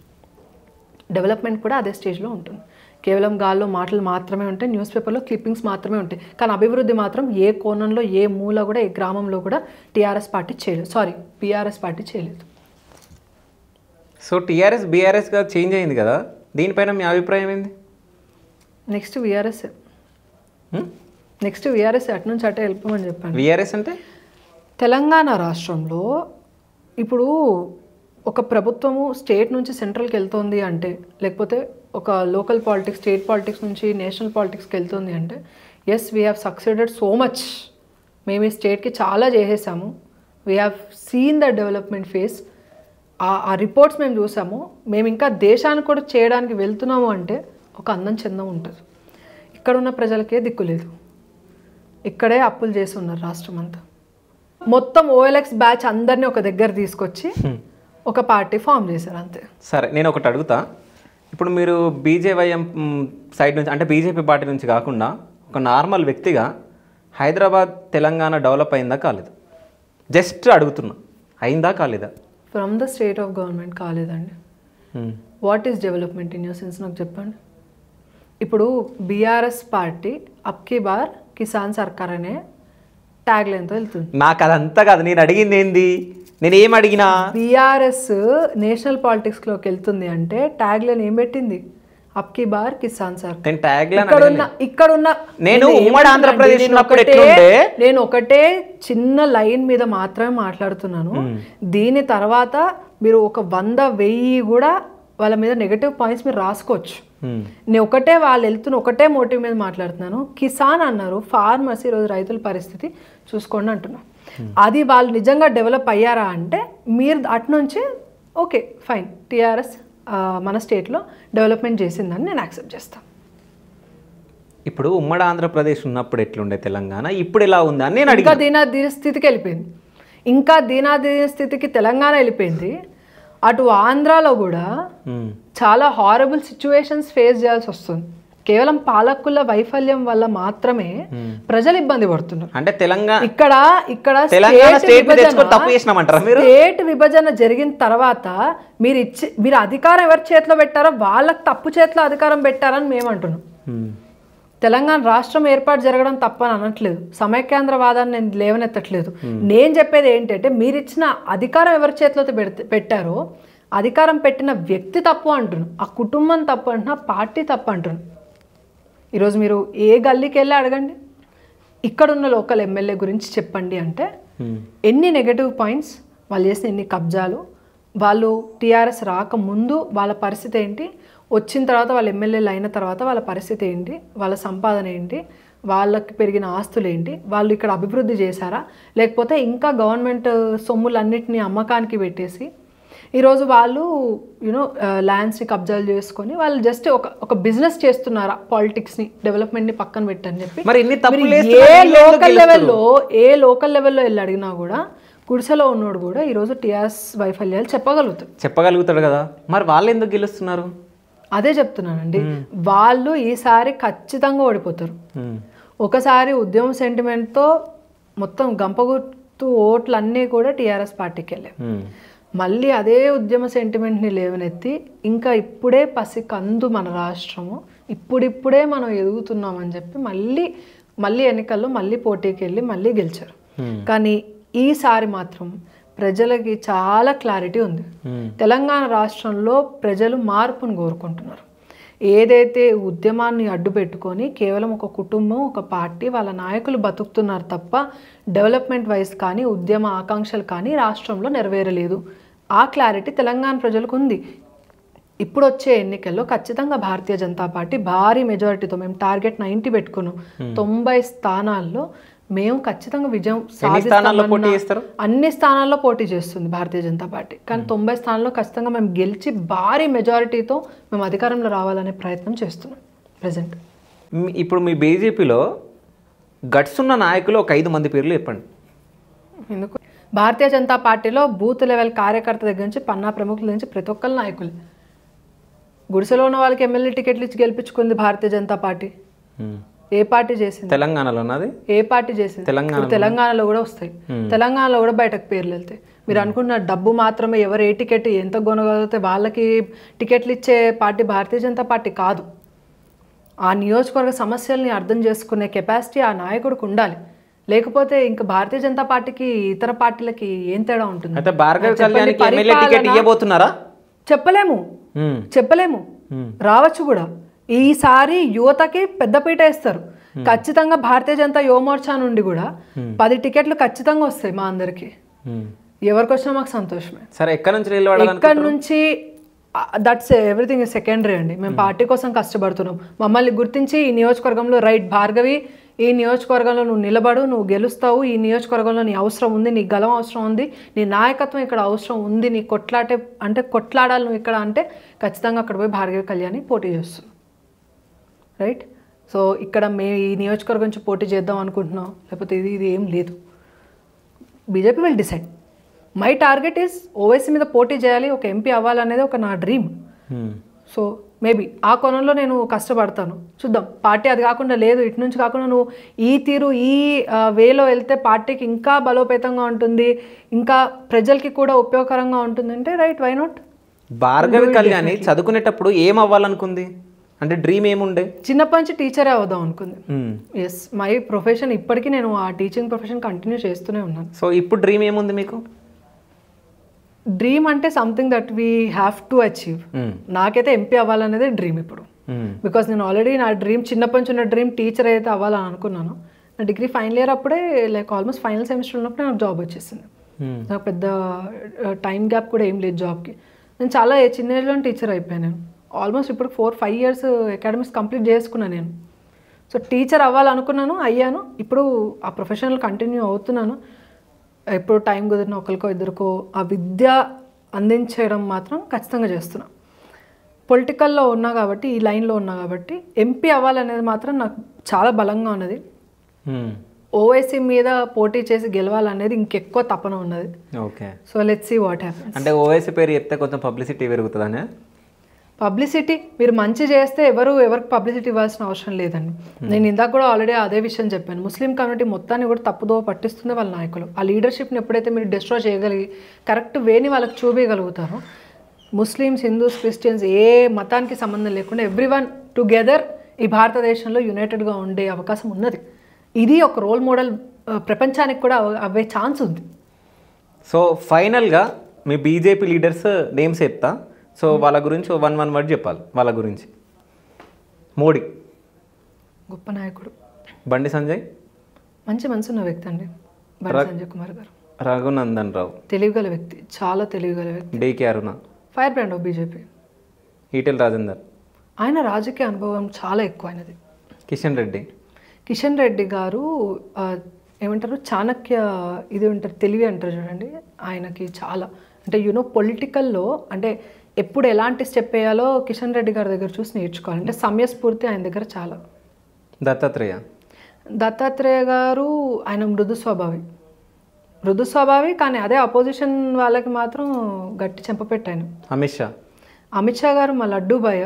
డెవలప్మెంట్ కూడా అదే స్టేజ్లో ఉంటుంది కేవలం గాల్లో మాటలు మాత్రమే ఉంటాయి న్యూస్ పేపర్లో క్లిప్పింగ్స్ మాత్రమే ఉంటాయి కానీ అభివృద్ధి మాత్రం ఏ కోణంలో ఏ మూల కూడా ఏ గ్రామంలో కూడా టీఆర్ఎస్ పార్టీ చేయలేదు సారీ బీఆర్ఎస్ పార్టీ చేయలేదు సో టీఆర్ఎస్ బీఆర్ఎస్గా చేంజ్ అయింది కదా దీనిపైన మీ అభిప్రాయం ఏంది నెక్స్ట్ విఆర్ఎస్ నెక్స్ట్ విఆర్ఎస్ అటు నుంచి అటే వెళ్ళిపోమని చెప్పాను విఆర్ఎస్ అంటే తెలంగాణ రాష్ట్రంలో ఇప్పుడు ఒక ప్రభుత్వము స్టేట్ నుంచి సెంట్రల్కి వెళ్తుంది అంటే లేకపోతే ఒక లోకల్ పాలిటిక్స్ స్టేట్ పాలిటిక్స్ నుంచి నేషనల్ పాలిటిక్స్కి వెళ్తుంది అంటే yes we have succeeded so much మేము ఈ స్టేట్కి చాలా చేసేసాము we have seen the development phase ఆ రిపోర్ట్స్ మేము చూసాము మేము ఇంకా దేశానికి కూడా చేయడానికి వెళ్తున్నాము అంటే ఒక అందం చెందం ఉంటుంది ఇక్కడ ఉన్న ప్రజలకే దిక్కు లేదు ఇక్కడే అప్పులు చేసి ఉన్నారు రాష్ట్రం అంతా మొత్తం ఓఎల్ఎక్స్ బ్యాచ్ అందరినీ ఒక దగ్గర తీసుకొచ్చి ఒక పార్టీ ఫామ్ చేశారు అంతే సరే నేను ఒకటి అడుగుతా ఇప్పుడు మీరు బీజేవైఎం సైడ్ నుంచి అంటే బీజేపీ పార్టీ నుంచి కాకుండా ఒక నార్మల్ వ్యక్తిగా హైదరాబాద్ తెలంగాణ డెవలప్ అయిందా కాలేదు జస్ట్ అడుగుతున్నా అయిందా కాలేదా from the state of government కాలేదండి what is development in your sense నాకు చెప్పండి ఇప్పుడు బీఆర్ఎస్ పార్టీ అప్కి బార్ కిసాన్ సర్కార్ అనే ట్యాగ్ లైన్తో వెళ్తుంది నాకు అదంతా కాదు నేను అడిగింది ఏంది నేను ఏం అడిగినా బీఆర్ఎస్ నేషనల్ పాలిటిక్స్ లోకి వెళ్తుంది అంటే ట్యాగ్ లైన్ ఏం పెట్టింది అప్కి బార్ కిసాన్ సార్ నేను ట్యాగ్ లైన్ ఇక్కడ ఉన్న నేను ఉమ్మడి ఆంధ్రప్రదేశ్ నేను ఒకటే చిన్న లైన్ మీద మాత్రమే మాట్లాడుతున్నాను దీని తర్వాత మీరు ఒక వంద వెయ్యి కూడా వాళ్ళ మీద నెగటివ్ పాయింట్స్ మీరు రాసుకోవచ్చు నేను ఒకటే వాళ్ళు వెళ్తున్న ఒకటే మోటివ్ మీద మాట్లాడుతున్నాను కిసాన్ అన్నారు ఫార్మర్స్ ఈరోజు రైతుల పరిస్థితి చూసుకోండి అంటున్నాను అది వాళ్ళు నిజంగా డెవలప్ అయ్యారా అంటే మీరు అటునుంచి ఓకే ఫైన్ టీఆర్ఎస్ మన స్టేట్లో డెవలప్మెంట్ చేసిందని నేను యాక్సెప్ట్ చేస్తాను ఇప్పుడు ఉమ్మడి ఆంధ్రప్రదేశ్ ఉన్నప్పుడు ఎట్లుండే తెలంగాణ ఇప్పుడు ఎలా ఉందా నేను ఇంకా దీనాదీన స్థితికి వెళ్ళిపోయింది ఇంకా దీనాదీన స్థితికి తెలంగాణ వెళ్ళిపోయింది అటు ఆంధ్రాలో కూడా చాలా హారబుల్ సిచ్యువేషన్స్ ఫేస్ చేయాల్సి వస్తుంది కేవలం పాలకుల వైఫల్యం వల్ల మాత్రమే ప్రజలు ఇబ్బంది పడుతున్నారు అంటే తెలంగాణ ఇక్కడ ఇక్కడ స్టేట్ విభజన జరిగిన తర్వాత మీరు ఇచ్చి మీరు అధికారం ఎవరి చేతిలో పెట్టారో వాళ్ళకి తప్పు చేతిలో అధికారం పెట్టారని మేము అంటున్నాం తెలంగాణ రాష్ట్రం ఏర్పాటు జరగడం తప్పని అనట్లేదు వాదాన్ని నేను లేవనెత్తట్లేదు నేను చెప్పేది ఏంటంటే మీరు ఇచ్చిన అధికారం ఎవరి చేతిలో పెట్టారో అధికారం పెట్టిన వ్యక్తి తప్పు అంటున్నాను ఆ కుటుంబం తప్పు అంటున్నా పార్టీ తప్పు అంటున్నాను ఈరోజు మీరు ఏ గల్లీకి వెళ్ళి అడగండి ఇక్కడున్న లోకల్ ఎమ్మెల్యే గురించి చెప్పండి అంటే hmm. ఎన్ని నెగటివ్ పాయింట్స్ వాళ్ళు చేసిన ఎన్ని కబ్జాలు వాళ్ళు టీఆర్ఎస్ రాకముందు వాళ్ళ పరిస్థితి ఏంటి వచ్చిన తర్వాత వాళ్ళు ఎమ్మెల్యేలు అయిన తర్వాత వాళ్ళ పరిస్థితి ఏంటి వాళ్ళ సంపాదన ఏంటి వాళ్ళకి పెరిగిన ఆస్తులు ఏంటి వాళ్ళు ఇక్కడ అభివృద్ధి చేశారా లేకపోతే ఇంకా గవర్నమెంట్ సొమ్ములన్నింటినీ అమ్మకానికి పెట్టేసి ఈరోజు వాళ్ళు యూనో ల్యాండ్స్ని uh, కబ్జాలు చేసుకొని వాళ్ళు జస్ట్ ఒక ఒక బిజినెస్ చేస్తున్నారా పాలిటిక్స్ని డెవలప్మెంట్ని పక్కన పెట్టని చెప్పి మరి ఏ లోకల్ లెవెల్లో ఏ లోకల్ లెవెల్లో వెళ్ళి అడిగినా కూడా గుడిసెలో ఉన్నోడు కూడా ఈరోజు టీఆర్ఎస్ వైఫల్యాలు చెప్పగలుగుతాడు చెప్పగలుగుతాడు కదా మరి వాళ్ళు ఎందుకు గెలుస్తున్నారు అదే చెప్తున్నానండి వాళ్ళు ఈసారి ఖచ్చితంగా ఓడిపోతారు ఒకసారి ఉద్యమ సెంటిమెంట్తో మొత్తం గంపగుర్తు ఓట్లు అన్నీ కూడా టీఆర్ఎస్ పార్టీకి వెళ్ళాయి మళ్ళీ అదే ఉద్యమ సెంటిమెంట్ని లేవనెత్తి ఇంకా ఇప్పుడే పసి కందు మన రాష్ట్రము ఇప్పుడిప్పుడే మనం ఎదుగుతున్నామని చెప్పి మళ్ళీ మళ్ళీ ఎన్నికల్లో మళ్ళీ పోటీకి వెళ్ళి మళ్ళీ గెలిచారు కానీ ఈసారి మాత్రం ప్రజలకి చాలా క్లారిటీ ఉంది తెలంగాణ రాష్ట్రంలో ప్రజలు మార్పును కోరుకుంటున్నారు ఏదైతే ఉద్యమాన్ని అడ్డు పెట్టుకొని కేవలం ఒక కుటుంబం ఒక పార్టీ వాళ్ళ నాయకులు బతుకుతున్నారు తప్ప డెవలప్మెంట్ వైజ్ కానీ ఉద్యమ ఆకాంక్షలు కానీ రాష్ట్రంలో నెరవేరలేదు ఆ క్లారిటీ తెలంగాణ ప్రజలకు ఉంది ఇప్పుడు వచ్చే ఎన్నికల్లో ఖచ్చితంగా భారతీయ జనతా పార్టీ భారీ మెజారిటీతో మేము టార్గెట్ నైంటీ పెట్టుకున్నాం తొంభై స్థానాల్లో మేము ఖచ్చితంగా విజయం సాధిస్తాం అన్ని స్థానాల్లో పోటీ చేస్తుంది భారతీయ జనతా పార్టీ కానీ తొంభై స్థానాల్లో ఖచ్చితంగా మేము గెలిచి భారీ మెజారిటీతో మేము అధికారంలో రావాలనే ప్రయత్నం చేస్తున్నాం ప్రజెంట్ ఇప్పుడు మీ బీజేపీలో గట్స్ ఉన్న నాయకులు ఒక ఐదు మంది పేర్లు చెప్పండి ఎందుకు భారతీయ జనతా పార్టీలో బూత్ లెవెల్ కార్యకర్త దగ్గర నుంచి పన్నా ప్రముఖుల నుంచి ప్రతి ఒక్కరు నాయకులు గుడిసెలో ఉన్న వాళ్ళకి ఎమ్మెల్యే టికెట్లు ఇచ్చి గెలిపించుకుంది భారతీయ జనతా పార్టీ ఏ పార్టీ చేసింది తెలంగాణలో ఉన్నది ఏ పార్టీ చేసింది తెలంగాణ తెలంగాణలో కూడా వస్తాయి తెలంగాణలో కూడా బయటకు పేర్లు వెళ్తాయి మీరు అనుకున్న డబ్బు మాత్రమే ఎవరు ఏ టికెట్ ఎంత కొనగలిగితే వాళ్ళకి టికెట్లు ఇచ్చే పార్టీ భారతీయ జనతా పార్టీ కాదు ఆ నియోజకవర్గ సమస్యల్ని అర్థం చేసుకునే కెపాసిటీ ఆ నాయకుడికి ఉండాలి లేకపోతే ఇంకా భారతీయ జనతా పార్టీకి ఇతర పార్టీలకి ఏం తేడా ఉంటుంది చెప్పలేము hmm. చెప్పలేము hmm. రావచ్చు కూడా ఈసారి యువతకి పెద్దపీట వేస్తారు hmm. ఖచ్చితంగా భారతీయ జనతా యువమోర్చా నుండి కూడా పది టికెట్లు ఖచ్చితంగా వస్తాయి మా అందరికి ఎవరికి వచ్చినా మాకు సంతోషమే సరే ఎక్కడ నుంచి నుంచి దట్స్ ఎవ్రీథింగ్ సెకండరీ అండి మేము పార్టీ కోసం కష్టపడుతున్నాం మమ్మల్ని గుర్తించి ఈ నియోజకవర్గంలో రైట్ భార్గవి ఈ నియోజకవర్గంలో నువ్వు నిలబడు నువ్వు గెలుస్తావు ఈ నియోజకవర్గంలో నీ అవసరం ఉంది నీ గలం అవసరం ఉంది నీ నాయకత్వం ఇక్కడ అవసరం ఉంది నీ కొట్లాటే అంటే కొట్లాడాలి నువ్వు ఇక్కడ అంటే ఖచ్చితంగా అక్కడ పోయి భార్గవి కళ్యాణి పోటీ చేస్తుంది రైట్ సో ఇక్కడ మేము ఈ నియోజకవర్గం నుంచి పోటీ చేద్దాం అనుకుంటున్నాం లేకపోతే ఇది ఇది ఏం లేదు BJP will decide my target is Owaisi మీద పోటీ చేయాలి ఒక ఎంపీ అవ్వాలనేది ఒక నా డ్రీమ్ సో hmm. మేబీ ఆ కోణంలో నేను కష్టపడతాను చూద్దాం పార్టీ అది కాకుండా లేదు ఇటు నుంచి కాకుండా నువ్వు ఈ తీరు ఈ వేలో వెళ్తే పార్టీకి ఇంకా బలోపేతంగా ఉంటుంది ఇంకా ప్రజలకి కూడా ఉపయోగకరంగా ఉంటుంది అంటే right why not Bhargavi Kalyani చదువుకునేటప్పుడు ఏం అవ్వాలనుకుంది అంటే డ్రీమ్ ఏముండే చిన్నప్పటి నుంచి టీచరే అవుదాం అనుకుంది ఎస్ మై ప్రొఫెషన్ ఇప్పటికీ నేను ఆ టీచింగ్ ప్రొఫెషన్ కంటిన్యూ చేస్తూనే ఉన్నాను సో ఇప్పుడు డ్రీమ్ ఏముంది మీకు డ్రీమ్ అంటే something that we have to achieve నాకైతే ఎంపీ అవ్వాలనేదే డ్రీమ్ ఇప్పుడు బికాస్ hmm. నేను ఆల్రెడీ నా డ్రీమ్ చిన్నప్పటి నుంచి ఉన్న డ్రీమ్ టీచర్ అయితే అవ్వాలని అనుకున్నాను నా డిగ్రీ ఫైనల్ ఇయర్ అప్పుడే లైక్ ఆల్మోస్ట్ ఫైనల్ సెమిస్టర్ ఉన్నప్పుడు నాకు జాబ్ వచ్చేసింది hmm. నాకు పెద్ద టైం uh, గ్యాప్ కూడా ఏం లేదు జాబ్కి నేను చాలా చిన్న ఏజ్లో టీచర్ అయిపోయాను ఆల్మోస్ట్ ఇప్పుడు four five years academics complete చేసుకున్నాను నేను సో టీచర్ అవ్వాలనుకున్నాను అయ్యాను ఇప్పుడు ఆ ప్రొఫెషనల్ కంటిన్యూ అవుతున్నాను ఎప్పుడు టైం కుదిరిన ఒకరికో ఇద్దరికో ఆ విద్య అందించడం మాత్రం ఖచ్చితంగా చేస్తున్నాం పొలిటికల్లో ఉన్నా కాబట్టి ఈ లైన్లో ఉన్నా కాబట్టి ఎంపీ అవ్వాలనేది మాత్రం నాకు చాలా బలంగా ఉన్నది ఓవైసీ మీద పోటీ చేసి గెలవాలనేది ఇంకెక్కువ తపన ఉన్నది okay so let see what happen అంటే ఓవైసీ పేరు చెప్తే కొంచెం పబ్లిసిటీ పెరుగుతుందనే పబ్లిసిటీ మీరు మంచి చేస్తే ఎవరు ఎవరికి పబ్లిసిటీ ఇవ్వాల్సిన అవసరం లేదండి hmm. నేను ఇందాక కూడా ఆల్రెడీ అదే విషయం చెప్పాను ముస్లిం కమ్యూనిటీ మొత్తాన్ని కూడా తప్పుదో పట్టిస్తుంది వాళ్ళ నాయకులు ఆ లీడర్షిప్ని ఎప్పుడైతే మీరు డిస్ట్రాయ్ చేయగలిగి కరెక్ట్ వేని వాళ్ళకి చూపించగలుగుతారో ముస్లిమ్స్ హిందూస్ క్రిస్టియన్స్ ఏ మతానికి సంబంధం లేకుండా ఎవ్రీ వన్ టుగెదర్ ఈ భారతదేశంలో యునైటెడ్గా ఉండే అవకాశం ఉన్నది ఇది ఒక రోల్ మోడల్ ప్రపంచానికి కూడా అవే ఛాన్స్ ఉంది సో ఫైనల్గా మీ బీజేపీ లీడర్స్ నేమ్స్ చెప్తా సో వాళ్ళ గురించి వన్ వన్ వర్డ్ చెప్పాలి వాళ్ళ గురించి మోడీ గొప్ప నాయకుడు బండి సంజయ్ మంచి ఉన్న వ్యక్తి అండి సంజయ్ కుమార్ గారు రఘునందన్ రావు తెలివిగల వ్యక్తి చాలా తెలివిగల వ్యక్తి DK Aruna fire brand BJP Etela Rajender ఆయన రాజకీయ అనుభవం చాలా ఎక్కువ అయినది కిషన్ రెడ్డి కిషన్ రెడ్డి గారు ఏమంటారు చాణక్య ఇది ఉంటారు తెలివి అంటారు చూడండి ఆయనకి చాలా అంటే యూనో పొలిటికల్లో అంటే ఎప్పుడు ఎలాంటి స్టెప్ వేయాలో కిషన్ రెడ్డి గారి దగ్గర చూసి నేర్చుకోవాలి అంటే సమయస్ఫూర్తి ఆయన దగ్గర చాలా దత్తాత్రేయ దత్తాత్రేయ గారు ఆయన మృదు స్వభావి మృదు స్వభావి కానీ అదే అపోజిషన్ వాళ్ళకి మాత్రం గట్టి చెంపపెట్టాను అమిత్ షా అమిత్ షా గారు మా లడ్డు భయ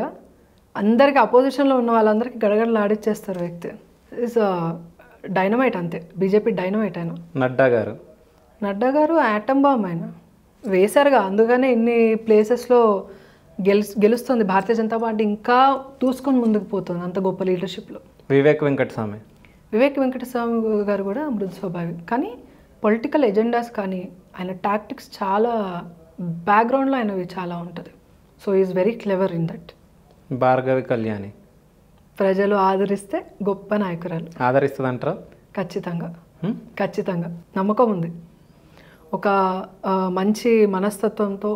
అందరికీ అపోజిషన్లో ఉన్న వాళ్ళందరికీ గడగడలాడిచ్చేస్తారు వ్యక్తి ఇస్ డైనమైట్ అంతే బీజేపీ డైనమైట్ ఆయన నడ్డా గారు నడ్డా గారు యాటమ్ బాంబ్ ఆయన వేశారుగా అందుకనే ఇన్ని ప్లేసెస్లో గెలు గెలుస్తుంది భారతీయ జనతా పార్టీ ఇంకా దూసుకొని ముందుకు పోతుంది అంత గొప్ప లీడర్షిప్లో వివేక్ వెంకటస్వామి వివేక్ వెంకటస్వామి గారు కూడా మృదు స్వభావి కానీ పొలిటికల్ ఎజెండాస్ కానీ ఆయన టాక్టిక్స్ చాలా బ్యాక్గ్రౌండ్లో ఆయనవి చాలా ఉంటుంది so is very clever in that Bhargavi Kalyani ప్రజలు ఆదరిస్తే గొప్ప నాయకురాలు ఆదరిస్తుందంటారా ఖచ్చితంగా ఖచ్చితంగా నమ్మకం ఉంది ఒక మంచి మనస్తత్వంతో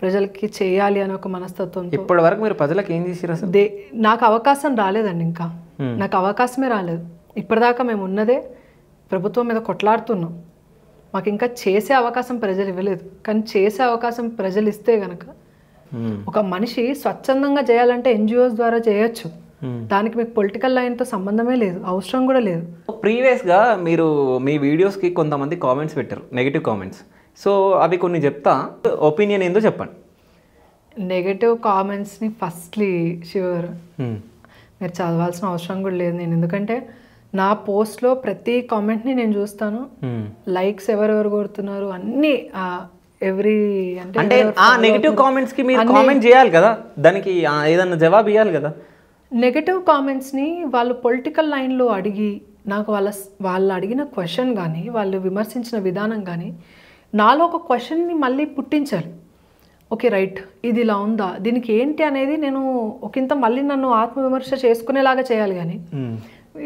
ప్రజలకి చేయాలి అనే ఒక మనస్తత్వం ఇప్పటి వరకు మీరు ప్రజలకు ఏం చేసారు అసలు దే నాకు అవకాశం రాలేదండి ఇంకా నాకు అవకాశమే రాలేదు ఇప్పటిదాకా మేము ఉన్నదే ప్రభుత్వం మీద కొట్లాడుతున్నాం మాకు ఇంకా చేసే అవకాశం ప్రజలు ఇవ్వలేదు కానీ చేసే అవకాశం ప్రజలు ఇస్తే గనక ఒక మనిషి స్వచ్ఛందంగా చేయాలంటే ఎన్జిఓస్ ద్వారా చేయొచ్చు Hmm. దానికి మీకు పొలిటికల్ లైన్తో సంబంధమే లేదు అవసరం కూడా లేదు ప్రీవియస్గా మీరు మీ వీడియోస్కి కొంతమంది కామెంట్స్ పెట్టారు నెగిటివ్ కామెంట్స్ సో అవి కొన్ని చెప్తా ఒపీనియన్ ఏందో చెప్పండి నెగిటివ్ కామెంట్స్ని ఫస్ట్లీ ష్యూర్ మీరు చదవాల్సిన అవసరం కూడా లేదు నేను ఎందుకంటే నా పోస్ట్లో ప్రతి కామెంట్ని నేను చూస్తాను లైక్స్ hmm. ఎవరెవరు కొడుతున్నారు అన్ని ఎవ్రీ అంటే నెగిటివ్ కామెంట్స్కి మీరు కామెంట్ చేయాలి కదా దానికి ఏదన్నా జవాబు ఇవ్వాలి కదా నెగటివ్ కామెంట్స్ని వాళ్ళు పొలిటికల్ లైన్లో అడిగి నాకు వాళ్ళ వాళ్ళు అడిగిన క్వశ్చన్ కానీ వాళ్ళు విమర్శించిన విధానం కానీ నాలో ఒక క్వశ్చన్ని మళ్ళీ పుట్టించాలి ఓకే రైట్ ఇది ఇలా ఉందా దీనికి ఏంటి అనేది నేను ఒకంత మళ్ళీ నన్ను ఆత్మవిమర్శ చేసుకునేలాగా చేయాలి కానీ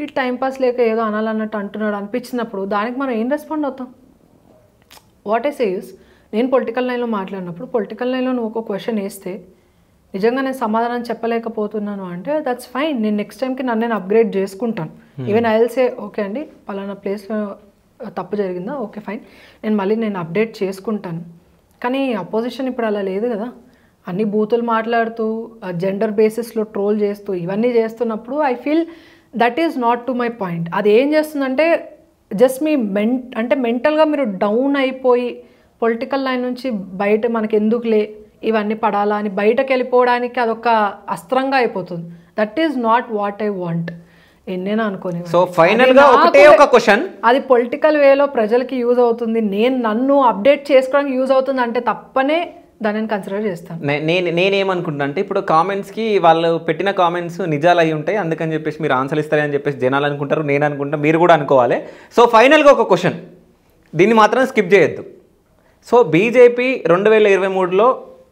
ఈ టైంపాస్ లేక ఏదో అనాలన్నట్టు అంటున్నాడు అనిపించినప్పుడు దానికి మనం ఏం రెస్పాండ్ అవుతాం వాట్ ఈస్ యూస్ నేను పొలిటికల్ లైన్లో మాట్లాడినప్పుడు పొలిటికల్ లైన్లో నువ్వు ఒక క్వశ్చన్ వేస్తే నిజంగా నేను సమాధానం చెప్పలేకపోతున్నాను అంటే దట్స్ ఫైన్ నేను నెక్స్ట్ టైంకి నన్ను నేను అప్గ్రేడ్ చేసుకుంటాను ఈవెన్ ఎల్సే ఓకే అండి పలానా ప్లేస్లో తప్పు జరిగిందా ఓకే ఫైన్ నేను మళ్ళీ నేను అప్డేట్ చేసుకుంటాను కానీ అపోజిషన్ ఇప్పుడు అలా లేదు కదా అన్ని బూతులు మాట్లాడుతూ జెండర్ బేసిస్లో ట్రోల్ చేస్తూ ఇవన్నీ చేస్తున్నప్పుడు I feel that is not to my point అది ఏం చేస్తుందంటే జస్ట్ మీ మెన్ అంటే మెంటల్గా మీరు డౌన్ అయిపోయి పొలిటికల్ లైన్ నుంచి బయట మనకి ఎందుకులే ఇవన్నీ పడాలా అని బయటకు వెళ్ళిపోవడానికి అదొక అస్త్రంగా అయిపోతుంది that is not what I want ఎన్నేనా అనుకోని సో ఫైనల్ గా ఒకటే ఒక క్వశ్చన్ అది పొలిటికల్ వేలో ప్రజలకి యూజ్ అవుతుంది నేను నన్ను అప్డేట్ చేసుకోవడానికి యూజ్ అవుతుంది అంటే తప్పనే దానిని కన్సిడర్ చేస్తాను నేను నేనేమనుకుంటున్నా అంటే ఇప్పుడు కామెంట్స్కి వాళ్ళు పెట్టిన కామెంట్స్ నిజాలు అయి ఉంటాయి అందుకని చెప్పేసి మీరు ఆన్సర్ ఇస్తారని చెప్పేసి జనాలు అనుకుంటారు నేను అనుకుంటా మీరు కూడా అనుకోవాలి సో ఫైనల్గా ఒక క్వశ్చన్ దీన్ని మాత్రం స్కిప్ చేయొద్దు సో బీజేపీ రెండు వేల ఇరవై మూడులో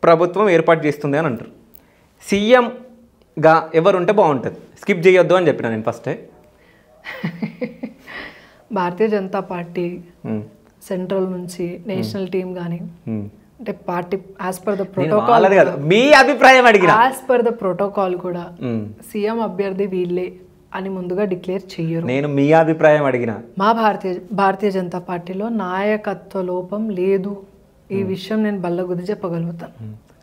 ప్రభుత్వం ఏర్పాటు చేస్తుంది అని అంటారు సీఎంగా ఎవరుంటే బాగుంటుంది స్కిప్ చేయొద్దు అని చెప్పిన నేను ఫస్టే భారతీయ జనతా పార్టీ సెంట్రల్ నుంచి నేషనల్ టీం కానీ అంటే party as per the protocol మీ అభిప్రాయం అడిగిన యాజ్ పర్ ద ప్రోటోకాల్ కూడా సీఎం అభ్యర్థి వీళ్ళే అని ముందుగా డిక్లేర్ చెయ్యరు నేను మీ అభిప్రాయం అడిగిన మా భారతీయ భారతీయ జనతా పార్టీలో నాయకత్వ లోపం లేదు ఈ విషయం నేను బల్ల గురి చెప్పగలుగుతాను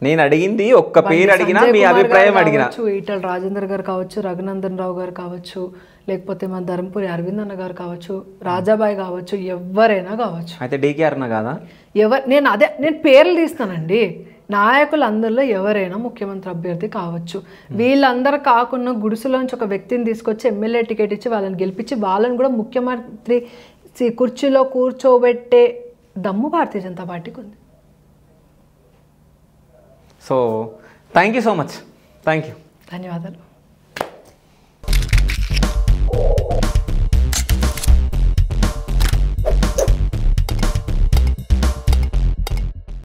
నేను అడిగింది ఒక్క పేరు అడిగినా మీ అభిప్రాయం అడిగిన ఈటల రాజేందర్ గారు కావచ్చు రఘునందన్ రావు గారు కావచ్చు లేకపోతే మన ధర్మపురి అరవింద్ అన్న గారు కావచ్చు రాజాబాయి కావచ్చు ఎవరైనా కావచ్చు అయితే డీకే అన్న కాదా ఎవరు నేను అదే నేను పేర్లు తీస్తానండి నాయకులు అందరిలో ఎవరైనా ముఖ్యమంత్రి అభ్యర్థి కావచ్చు వీళ్ళందరూ కాకుండా గుడిసెలోంచి ఒక వ్యక్తిని తీసుకొచ్చి ఎమ్మెల్యే టికెట్ ఇచ్చి వాళ్ళని గెలిపించి వాళ్ళని కూడా ముఖ్యమంత్రి కుర్చీలో కూర్చోబెట్టే దమ్ము భారతీయ జనతా పార్టీకి ఉంది so thank you so much thank you ధన్యవాదాలు